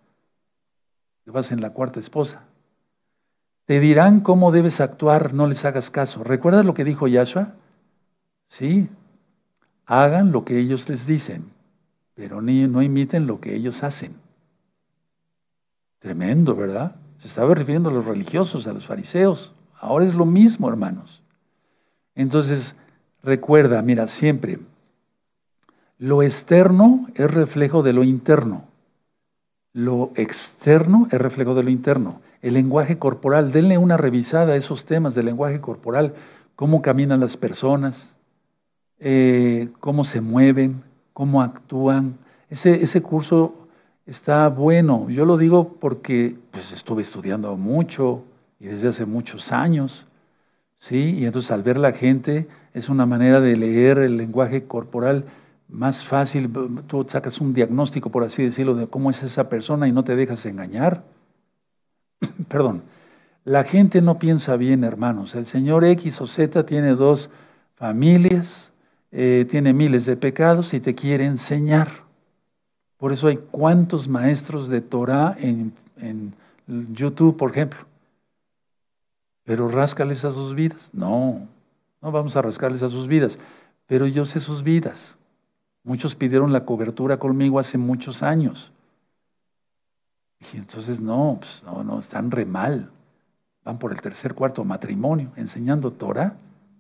Te vas en la cuarta esposa. Te dirán cómo debes actuar, no les hagas caso. ¿Recuerdas lo que dijo Yahshua? Sí. Hagan lo que ellos les dicen, pero no imiten lo que ellos hacen. Tremendo, ¿verdad? Se estaba refiriendo a los religiosos, a los fariseos. Ahora es lo mismo, hermanos. Entonces, recuerda, mira, siempre, lo externo es reflejo de lo interno. Lo externo es reflejo de lo interno. El lenguaje corporal, denle una revisada a esos temas del lenguaje corporal, cómo caminan las personas, eh, cómo se mueven, cómo actúan. Ese, ese curso está bueno. Yo lo digo porque pues, estuve estudiando mucho y desde hace muchos años, ¿sí? Y entonces al ver la gente es una manera de leer el lenguaje corporal más fácil, tú sacas un diagnóstico, por así decirlo, de cómo es esa persona y no te dejas engañar. Perdón, la gente no piensa bien, hermanos. El señor X o Z tiene dos familias, eh, tiene miles de pecados y te quiere enseñar. Por eso hay cuantos maestros de Torah en, YouTube, por ejemplo. Pero ráscales a sus vidas. No, no vamos a rascarles a sus vidas. Pero yo sé sus vidas. Muchos pidieron la cobertura conmigo hace muchos años. Y entonces, no, pues, no, no, están re mal. Van por el tercer, cuarto matrimonio, enseñando Torah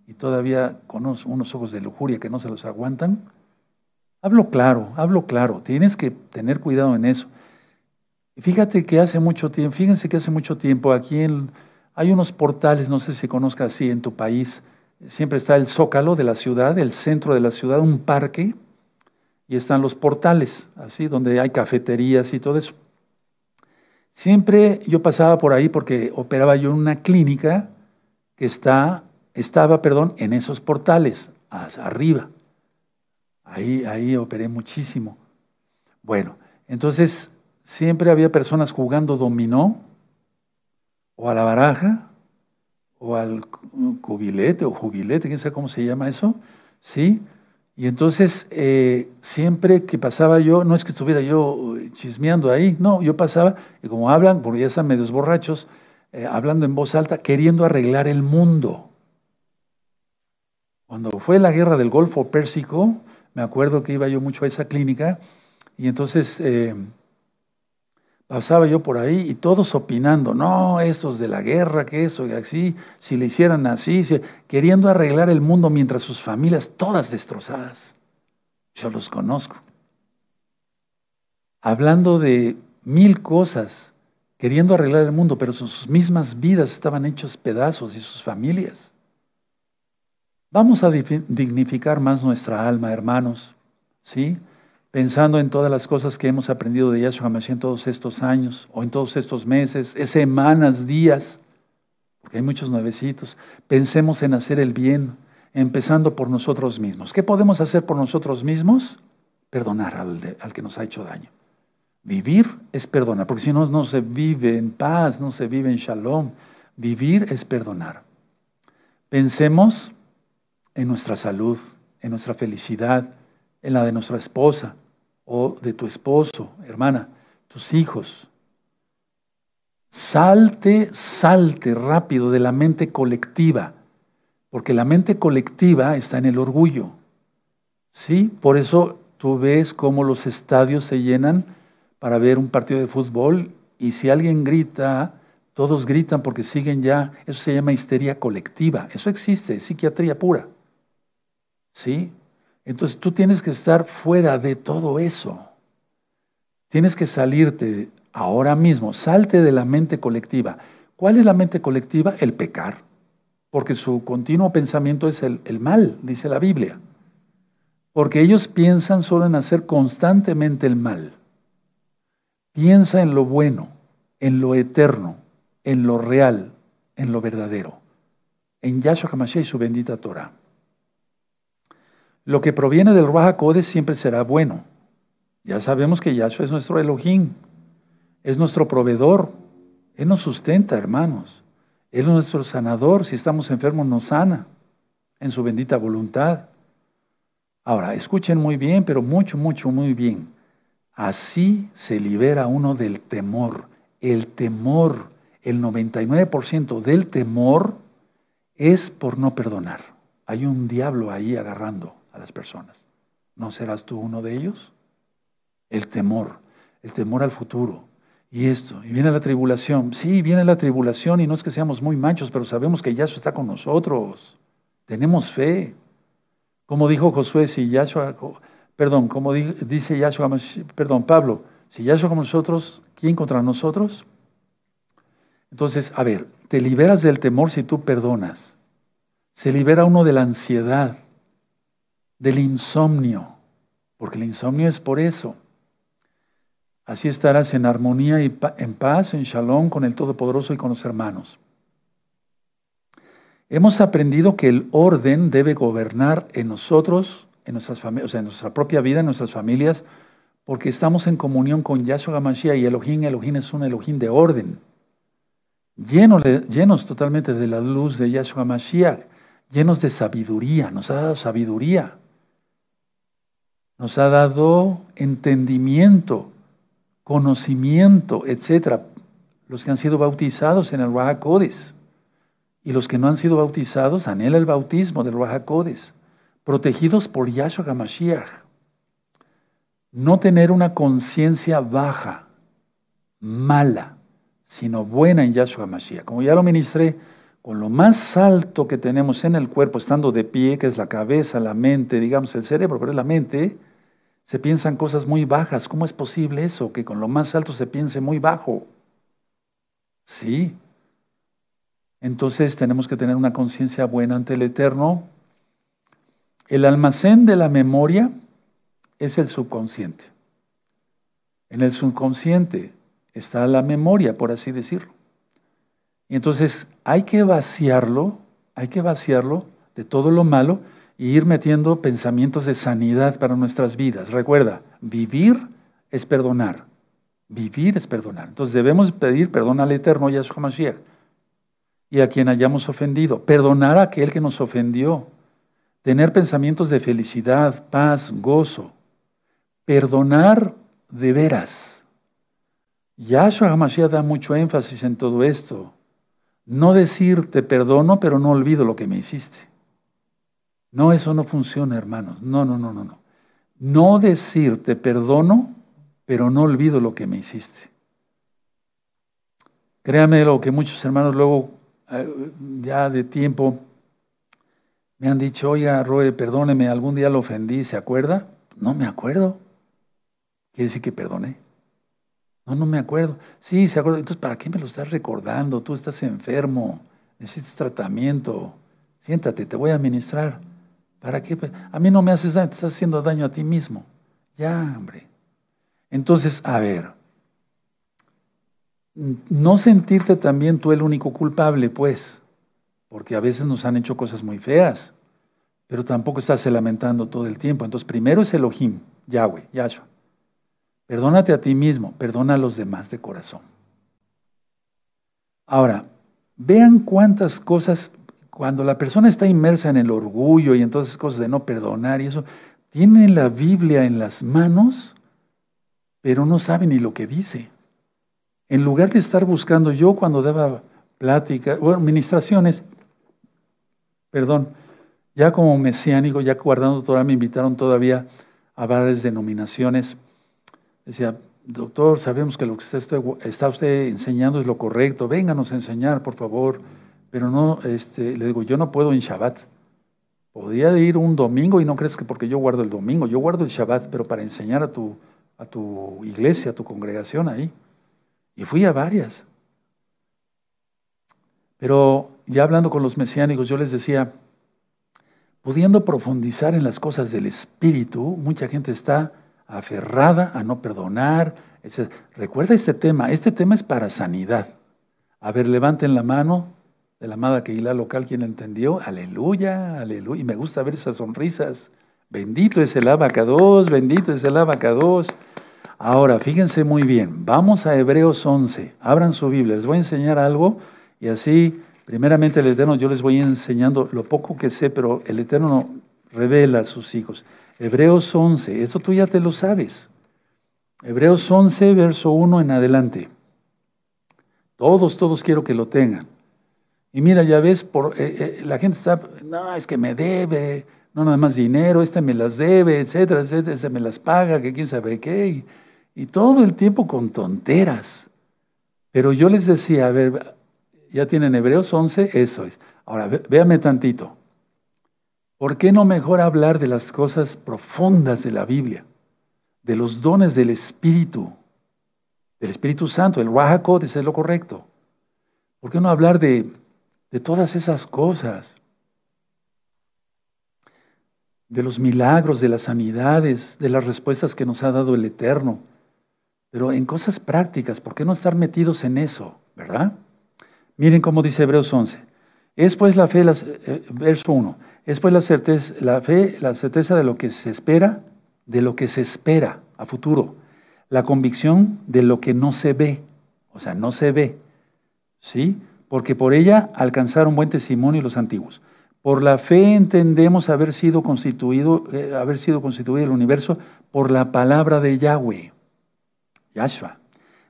y todavía con unos ojos de lujuria que no se los aguantan. Hablo claro, hablo claro, tienes que tener cuidado en eso. Fíjate que hace mucho tiempo, fíjense que hace mucho tiempo aquí hay unos portales, no sé si se conozca así en tu país, siempre está el zócalo de la ciudad, el centro de la ciudad, un parque, y están los portales, así, donde hay cafeterías y todo eso. Siempre yo pasaba por ahí porque operaba yo en una clínica que está, estaba perdón, en esos portales, arriba. Ahí, ahí operé muchísimo. Bueno, entonces siempre había personas jugando dominó o a la baraja o al cubilete o jubilete, quién sabe cómo se llama eso, ¿sí? Y entonces eh, siempre que pasaba yo, no es que estuviera yo eh, chismeando ahí, no, yo pasaba y como hablan, porque ya están medios borrachos, eh, hablando en voz alta, queriendo arreglar el mundo. Cuando fue la guerra del Golfo Pérsico, me acuerdo que iba yo mucho a esa clínica y entonces eh, pasaba yo por ahí y todos opinando, no, estos de la guerra, que eso, y así, si le hicieran así, queriendo arreglar el mundo mientras sus familias todas destrozadas. Yo los conozco. Hablando de mil cosas, queriendo arreglar el mundo, pero sus mismas vidas estaban hechas pedazos y sus familias. Vamos a dignificar más nuestra alma, hermanos, ¿sí? Pensando en todas las cosas que hemos aprendido de Yahshua Mashiach en todos estos años, o en todos estos meses, semanas, días, porque hay muchos nuevecitos. Pensemos en hacer el bien, empezando por nosotros mismos. ¿Qué podemos hacer por nosotros mismos? Perdonar al, al que nos ha hecho daño. Vivir es perdonar, porque si no, no se vive en paz, no se vive en shalom. Vivir es perdonar. Pensemos en nuestra salud, en nuestra felicidad, en la de nuestra esposa o de tu esposo, hermana, tus hijos. Salte, salte rápido de la mente colectiva, porque la mente colectiva está en el orgullo. ¿Sí? Por eso tú ves cómo los estadios se llenan para ver un partido de fútbol y si alguien grita, todos gritan porque siguen ya, eso se llama histeria colectiva, eso existe, es psiquiatría pura. ¿Sí? Entonces tú tienes que estar fuera de todo eso. Tienes que salirte ahora mismo, salte de la mente colectiva. ¿Cuál es la mente colectiva? El pecar, porque su continuo pensamiento es el, mal, dice la Biblia. Porque ellos piensan solo en hacer constantemente el mal. Piensa en lo bueno, en lo eterno, en lo real, en lo verdadero. En Yahshua Hamashiach y su bendita Torah. Lo que proviene del Ruach HaKodesh siempre será bueno. Ya sabemos que Yahshua es nuestro Elohim, es nuestro proveedor, Él nos sustenta, hermanos. Él es nuestro sanador, si estamos enfermos nos sana en su bendita voluntad. Ahora, escuchen muy bien, pero mucho, mucho, muy bien. Así se libera uno del temor. El temor, el 99% del temor es por no perdonar. Hay un diablo ahí agarrando a las personas. ¿No serás tú uno de ellos? El temor, el temor al futuro. Y esto, y viene la tribulación. Sí, viene la tribulación y no es que seamos muy machos, pero sabemos que Yahshua está con nosotros. Tenemos fe. Como dijo Josué, si Yahshua, perdón, como dice Yahshua, perdón, Pablo, si Yahshua con nosotros, ¿quién contra nosotros? Entonces, a ver, te liberas del temor si tú perdonas. Se libera uno de la ansiedad del insomnio, porque el insomnio es por eso. Así estarás en armonía y en paz, en shalom con el Todopoderoso y con los hermanos. Hemos aprendido que el orden debe gobernar en nosotros, en nuestras familias, en nuestra propia vida, en nuestras familias, porque estamos en comunión con Yahshua Mashiach y Elohim. Elohim es un Elohim de orden, llenos, llenos totalmente de la luz de Yahshua Mashiach, llenos de sabiduría, nos ha dado sabiduría nos ha dado entendimiento, conocimiento, etcétera. Los que han sido bautizados en el Raja y los que no han sido bautizados anhela el bautismo del Raja protegidos por Yahshua HaMashiach. No tener una conciencia baja, mala, sino buena en Yahshua HaMashiach. Como ya lo ministré, con lo más alto que tenemos en el cuerpo, estando de pie, que es la cabeza, la mente, digamos el cerebro, pero es la mente, se piensan cosas muy bajas. ¿Cómo es posible eso? Que con lo más alto se piense muy bajo. Sí. Entonces tenemos que tener una conciencia buena ante el Eterno. El almacén de la memoria es el subconsciente. En el subconsciente está la memoria, por así decirlo. Entonces hay que vaciarlo, hay que vaciarlo de todo lo malo y ir metiendo pensamientos de sanidad para nuestras vidas. Recuerda, vivir es perdonar. Vivir es perdonar. Entonces debemos pedir perdón al Eterno Yahshua Mashiach y a quien hayamos ofendido. Perdonar a aquel que nos ofendió. Tener pensamientos de felicidad, paz, gozo. Perdonar de veras. Yahshua Hamashiach da mucho énfasis en todo esto. No decir te perdono, pero no olvido lo que me hiciste. No, eso no funciona, hermanos. No, no, no, no, no. No decir te perdono, pero no olvido lo que me hiciste. Créame lo que muchos hermanos luego, eh, ya de tiempo, me han dicho, oiga, Roe, perdóneme, algún día lo ofendí, ¿se acuerda? No me acuerdo. Quiere decir que perdoné. No, no me acuerdo. Sí, se acuerda. Entonces, ¿para qué me lo estás recordando? Tú estás enfermo, necesitas tratamiento. Siéntate, te voy a administrar. ¿Para qué? Pues, a mí no me haces daño, te estás haciendo daño a ti mismo. Ya, hombre. Entonces, a ver, no sentirte también tú el único culpable, pues, porque a veces nos han hecho cosas muy feas, pero tampoco estás lamentando todo el tiempo. Entonces, primero es Elohim, Yahweh, Yahshua. Perdónate a ti mismo, perdona a los demás de corazón. Ahora, vean cuántas cosas, cuando la persona está inmersa en el orgullo y en todas esas cosas de no perdonar y eso, tiene la Biblia en las manos, pero no sabe ni lo que dice. En lugar de estar buscando, yo cuando daba pláticas, bueno, ministraciones, perdón, ya como mesiánico, ya guardando toda, me invitaron todavía a varias denominaciones Decía, doctor, sabemos que lo que usted está, usted enseñando es lo correcto, vénganos a enseñar, por favor. Pero no, este, le digo, yo no puedo en Shabbat. Podía ir un domingo y no crees que porque yo guardo el domingo, yo guardo el Shabbat, pero para enseñar a tu, a tu iglesia, a tu congregación ahí. Y fui a varias. Pero ya hablando con los mesiánicos, yo les decía, pudiendo profundizar en las cosas del Espíritu, mucha gente está aferrada a no perdonar. ese Recuerda este tema, este tema es para sanidad. A ver, levanten la mano de la amada Keilah local, quien entendió, aleluya, aleluya. Y me gusta ver esas sonrisas. Bendito es el abacados, bendito es el abacados. Ahora, fíjense muy bien, vamos a Hebreos 11, abran su Biblia, les voy a enseñar algo y así, primeramente el Eterno, yo les voy enseñando lo poco que sé, pero el Eterno revela a sus hijos. Hebreos 11, eso tú ya te lo sabes. Hebreos 11, verso 1 en adelante. Todos, todos quiero que lo tengan. Y mira, ya ves, por, eh, eh, la gente está, no, es que me debe, no nada más dinero, este me las debe, etcétera, etcétera, este me las paga, que quién sabe qué. Y, y todo el tiempo con tonteras. Pero yo les decía, a ver, ya tienen Hebreos 11, eso es. Ahora, véame tantito. ¿Por qué no mejor hablar de las cosas profundas de la Biblia? De los dones del Espíritu, del Espíritu Santo, el de es lo correcto. ¿Por qué no hablar de, todas esas cosas? De los milagros, de las sanidades, de las respuestas que nos ha dado el Eterno. Pero en cosas prácticas, ¿por qué no estar metidos en eso? ¿Verdad? Miren cómo dice Hebreos 11. Es pues la fe, eh, verso 1. Es pues la, certeza, la fe, la certeza de lo que se espera, de lo que se espera a futuro, la convicción de lo que no se ve, o sea, no se ve, ¿sí? Porque por ella alcanzaron buen testimonio los antiguos. Por la fe entendemos haber sido constituido, eh, haber sido constituido el universo por la palabra de Yahweh, Yahshua.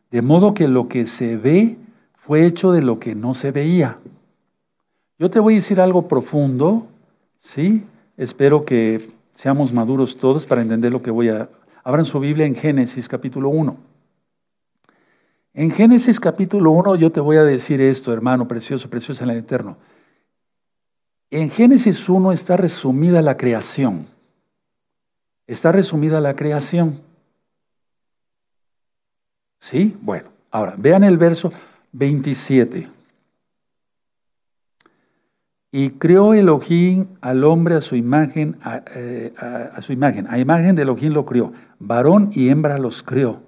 De modo que lo que se ve fue hecho de lo que no se veía. Yo te voy a decir algo profundo, ¿Sí? Espero que seamos maduros todos para entender lo que voy a... Abran su Biblia en Génesis capítulo 1. En Génesis capítulo 1 yo te voy a decir esto, hermano precioso, preciosa en el eterno. En Génesis 1 está resumida la creación. Está resumida la creación. ¿Sí? Bueno, ahora vean el verso 27. Y creó Elohim al hombre a su imagen, a, eh, su imagen, a imagen de Elohim lo crió. Varón y hembra los creó.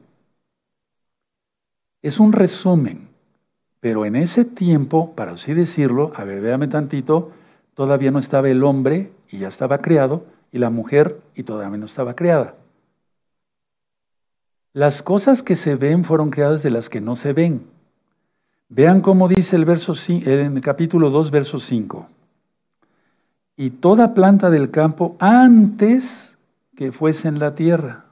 Es un resumen, pero en ese tiempo, para así decirlo, a ver, véame tantito, todavía no estaba el hombre y ya estaba creado, y la mujer y todavía no estaba creada. Las cosas que se ven fueron creadas de las que no se ven. Vean cómo dice el verso en el capítulo 2, verso 5 y toda planta del campo antes que fuese en la tierra.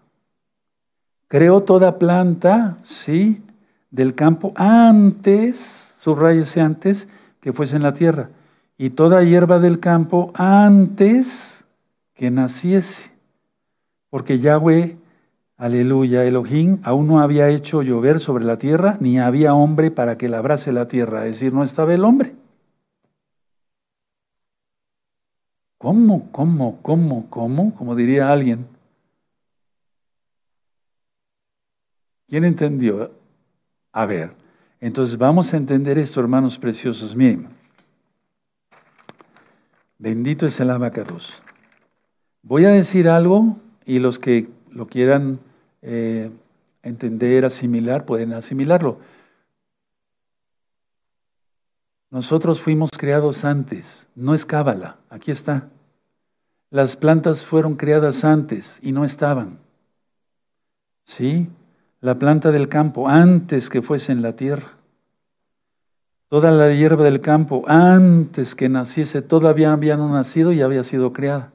Creó toda planta, sí, del campo antes, subrayese antes, que fuese en la tierra. Y toda hierba del campo antes que naciese. Porque Yahweh, aleluya, Elohim, aún no había hecho llover sobre la tierra, ni había hombre para que labrase la tierra. Es decir, no estaba el hombre. ¿Cómo, cómo, cómo, cómo? Como diría alguien. ¿Quién entendió? A ver, entonces vamos a entender esto, hermanos preciosos. Miren, bendito es el abacados. Voy a decir algo y los que lo quieran eh, entender, asimilar, pueden asimilarlo. Nosotros fuimos creados antes, no es cábala, aquí está. Las plantas fueron creadas antes y no estaban. ¿Sí? La planta del campo antes que fuese en la tierra. Toda la hierba del campo antes que naciese, todavía había no nacido y había sido creada.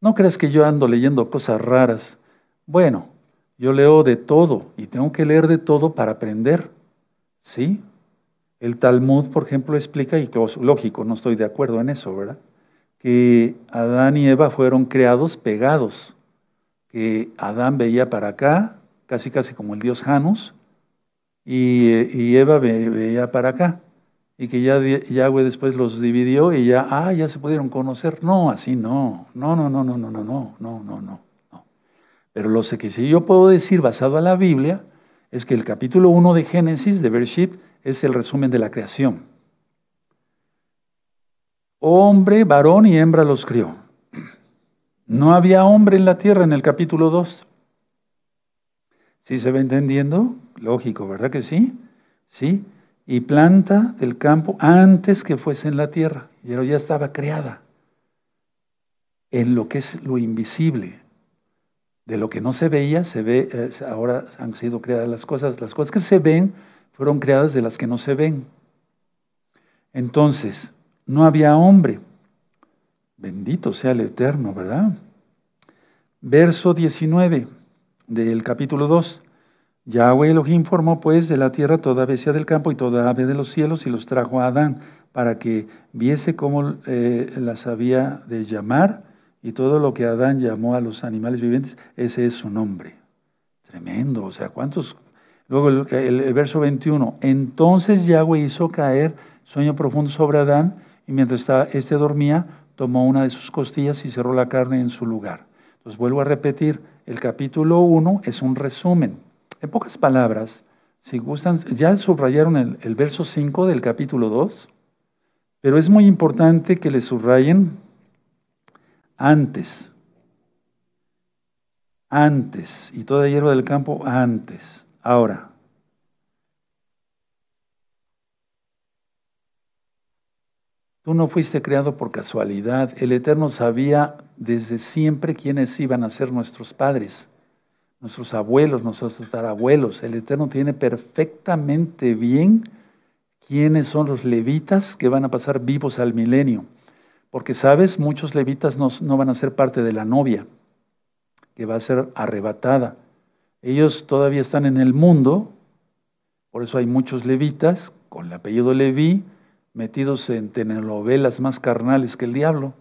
No creas que yo ando leyendo cosas raras. Bueno, yo leo de todo y tengo que leer de todo para aprender. ¿Sí? El Talmud, por ejemplo, explica, y lógico, no estoy de acuerdo en eso, ¿verdad? que Adán y Eva fueron creados pegados, que Adán veía para acá, casi casi como el dios Janus, y, Eva veía para acá, y que ya Yahweh después los dividió y ya, ah, ya se pudieron conocer. No, así no, no, no, no, no, no, no, no, no, no, no. Pero lo sé que sí yo puedo decir basado a la Biblia es que el capítulo 1 de Génesis, de Bereshit, es el resumen de la creación. Hombre, varón y hembra los crió. No había hombre en la tierra en el capítulo 2. ¿Sí se va entendiendo? Lógico, ¿verdad que sí? Sí. Y planta del campo antes que fuese en la tierra, pero ya estaba creada en lo que es lo invisible. De lo que no se veía, se ve, ahora han sido creadas las cosas. Las cosas que se ven fueron creadas de las que no se ven. Entonces, no había hombre. Bendito sea el Eterno, ¿verdad? Verso 19 del capítulo 2. Yahweh los informó, pues de la tierra toda sea del campo y toda ave de los cielos y los trajo a Adán para que viese cómo eh, las había de llamar y todo lo que Adán llamó a los animales vivientes, ese es su nombre. Tremendo, o sea, ¿cuántos? Luego el, el verso 21, entonces Yahweh hizo caer sueño profundo sobre Adán y mientras este dormía, tomó una de sus costillas y cerró la carne en su lugar. Entonces vuelvo a repetir, el capítulo 1 es un resumen. En pocas palabras, si gustan, ya subrayaron el, el verso 5 del capítulo 2, pero es muy importante que le subrayen antes. Antes, y toda hierba del campo antes. Ahora, Tú no fuiste creado por casualidad. El Eterno sabía desde siempre quiénes iban a ser nuestros padres, nuestros abuelos, nuestros tatarabuelos. El Eterno tiene perfectamente bien quiénes son los levitas que van a pasar vivos al milenio. Porque, sabes, muchos levitas no van a ser parte de la novia, que va a ser arrebatada. Ellos todavía están en el mundo, por eso hay muchos levitas con el apellido Leví, metidos en telenovelas más carnales que el diablo.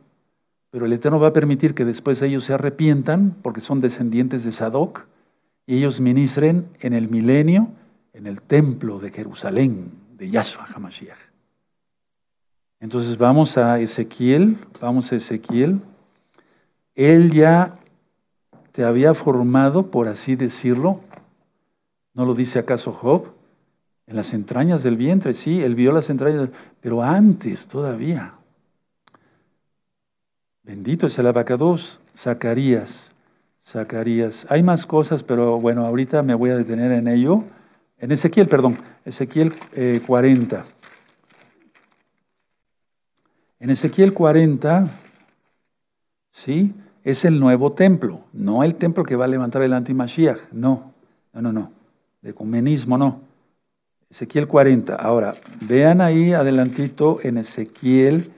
Pero el Eterno va a permitir que después ellos se arrepientan, porque son descendientes de Sadoc, y ellos ministren en el milenio, en el templo de Jerusalén, de Yahshua HaMashiach. Entonces vamos a Ezequiel, vamos a Ezequiel. Él ya te había formado, por así decirlo. ¿No lo dice acaso Job? En las entrañas del vientre, sí, Él vio las entrañas, pero antes todavía. Bendito es el abacados, Zacarías, Zacarías. Hay más cosas, pero bueno, ahorita me voy a detener en ello. En Ezequiel, perdón, Ezequiel 40. Eh, en Ezequiel 40, ¿sí? Es el nuevo templo, no el templo que va a levantar el antimashiach, no, no, no, no, de ecumenismo no. Ezequiel 40. Ahora, vean ahí adelantito en Ezequiel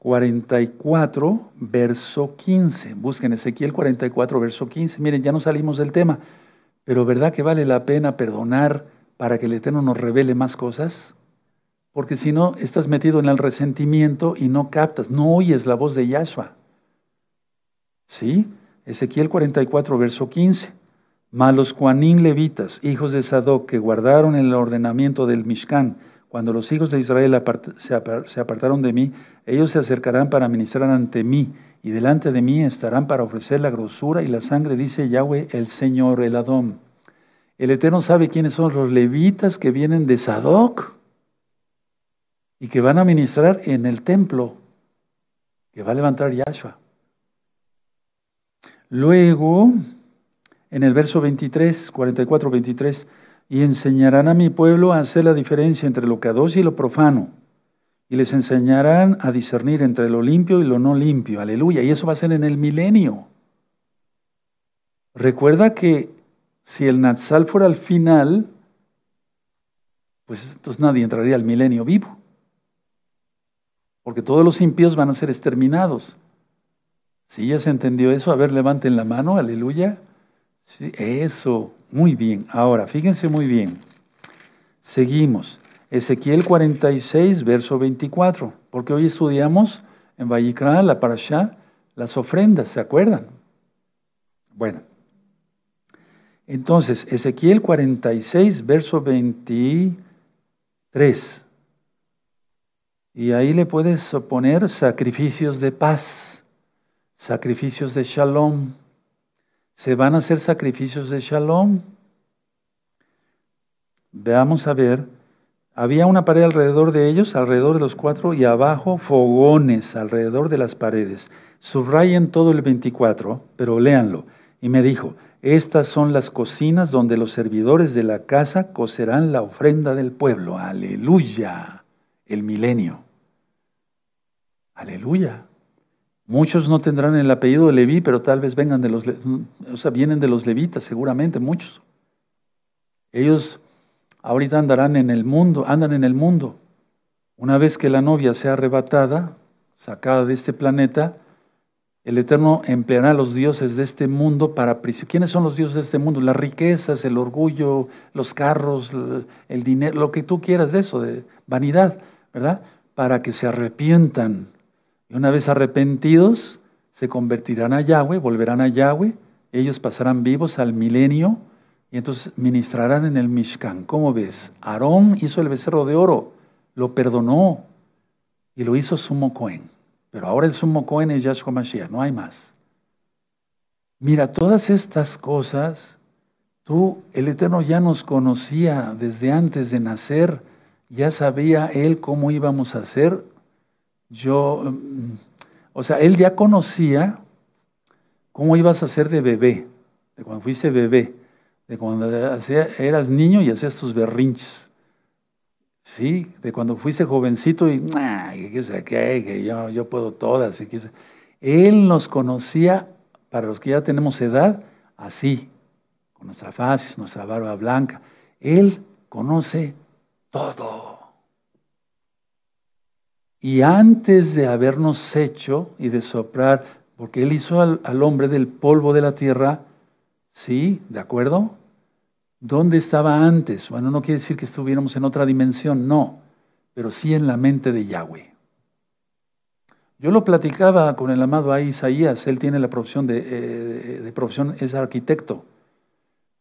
44, em, verso 15. Busquen Ezequiel 44, verso 15. Miren, ya no salimos del tema, pero ¿verdad que vale la pena perdonar para que el Eterno nos revele más cosas? Porque si no, estás metido en el resentimiento y no captas, no oyes la voz de Yahshua. ¿Sí? Ezequiel 44, verso 15. Mas los levitas, hijos de Sadoc, que guardaron el ordenamiento del Mishkan, cuando los hijos de Israel se, apartaron de mí, ellos se acercarán para ministrar ante mí, y delante de mí estarán para ofrecer la grosura y la sangre, dice Yahweh el Señor, el Adón. El Eterno sabe quiénes son los levitas que vienen de Sadoc y que van a ministrar en el templo que va a levantar Yahshua. Luego, en el verso 23, 44, 23, y enseñarán a mi pueblo a hacer la diferencia entre lo cadoso y lo profano, y les enseñarán a discernir entre lo limpio y lo no limpio, aleluya, y eso va a ser en el milenio. Recuerda que si el Natsal fuera al final, pues entonces nadie entraría al milenio vivo, porque todos los impíos van a ser exterminados. Si ya se entendió eso, a ver, levanten la mano, aleluya eso, muy bien. Ahora, fíjense muy bien. Seguimos. Ezequiel 46, verso 24, porque hoy estudiamos en Vallicra, la Parashá, las ofrendas, ¿se acuerdan? Bueno, entonces, Ezequiel 46, verso 23. Y ahí le puedes poner sacrificios de paz, sacrificios de shalom, se van a hacer sacrificios de shalom. Veamos a ver. Había una pared alrededor de ellos, alrededor de los cuatro, y abajo fogones alrededor de las paredes. Subrayen todo el 24, pero léanlo. Y me dijo, estas son las cocinas donde los servidores de la casa cocerán la ofrenda del pueblo. Aleluya, el milenio. Aleluya. Muchos no tendrán el apellido de Leví, pero tal vez vengan de los, o sea, vienen de los levitas, seguramente muchos. Ellos ahorita andarán en el mundo, andan en el mundo. Una vez que la novia sea arrebatada, sacada de este planeta, el Eterno empleará a los dioses de este mundo para ¿Quiénes son los dioses de este mundo? Las riquezas, el orgullo, los carros, el dinero, lo que tú quieras de eso, de vanidad, ¿verdad? Para que se arrepientan y una vez arrepentidos, se convertirán a Yahweh, volverán a Yahweh, ellos pasarán vivos al milenio y entonces ministrarán en el Mishkan. ¿Cómo ves? Aarón hizo el becerro de oro, lo perdonó y lo hizo sumo Cohen. Pero ahora el sumo Cohen es Yahshua Mashiach, no hay más. Mira, todas estas cosas, tú, el Eterno ya nos conocía desde antes de nacer, ya sabía Él cómo íbamos a ser yo, em, o sea, él ya conocía cómo ibas a ser de bebé, de cuando fuiste bebé, de cuando eras niño y hacías tus berrinches. Sí, de cuando fuiste jovencito y, qué, sé qué, yo, puedo todas. Y Él nos conocía, para los que ya tenemos edad, así, con nuestra faz, nuestra barba blanca. Él conoce todo. Y antes de habernos hecho y de soplar, porque Él hizo al, hombre del polvo de la tierra, ¿sí? ¿De acuerdo? ¿Dónde estaba antes? Bueno, no quiere decir que estuviéramos en otra dimensión, no, pero sí en la mente de Yahweh. Yo lo platicaba con el amado ahí Isaías, él tiene la profesión de, eh, de, profesión, es arquitecto.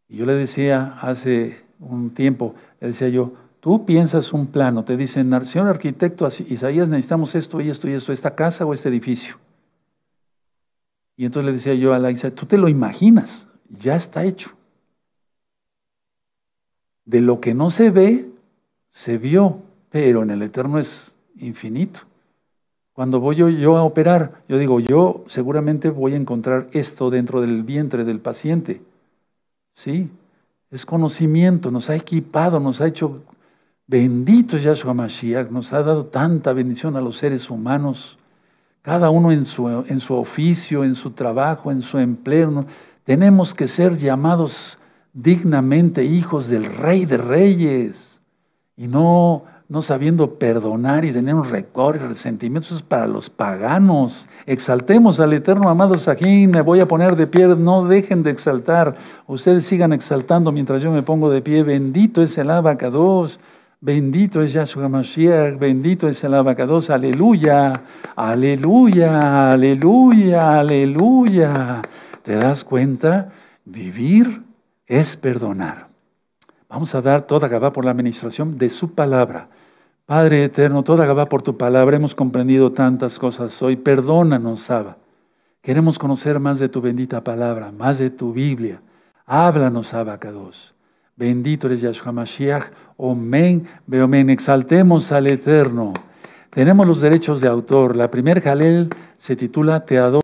Y yo le decía hace un tiempo, le decía yo, Tú piensas un plano, te dicen, señor arquitecto, Isaías, necesitamos esto y esto y esto, esta casa o este edificio. Y entonces le decía yo a la Isaías, tú te lo imaginas, ya está hecho. De lo que no se ve, se vio, pero en el eterno es infinito. Cuando voy yo, a operar, yo digo, yo seguramente voy a encontrar esto dentro del vientre del paciente. ¿Sí? Es conocimiento, nos ha equipado, nos ha hecho Bendito es Yahshua Mashiach, nos ha dado tanta bendición a los seres humanos, cada uno en su, oficio, en su trabajo, en su empleo. Tenemos que ser llamados dignamente hijos del Rey de Reyes y no, no sabiendo perdonar y tener un recorrido y resentimientos para los paganos. Exaltemos al Eterno, Amado aquí me voy a poner de pie, no dejen de exaltar, ustedes sigan exaltando mientras yo me pongo de pie, bendito es el abacados. Bendito es Yahshua Mashiach, bendito es el abacados, aleluya, aleluya, aleluya, aleluya. ¿Te das cuenta? Vivir es perdonar. Vamos a dar toda Gabá por la administración de su palabra. Padre eterno, toda Gabá por tu palabra. Hemos comprendido tantas cosas hoy. Perdónanos, Saba. Queremos conocer más de tu bendita palabra, más de tu Biblia. Háblanos, abacados. Bendito eres Yahshua Mashiach. Omen, veomen. Exaltemos al Eterno. Tenemos los derechos de autor. La primer Jalel se titula Te adoro.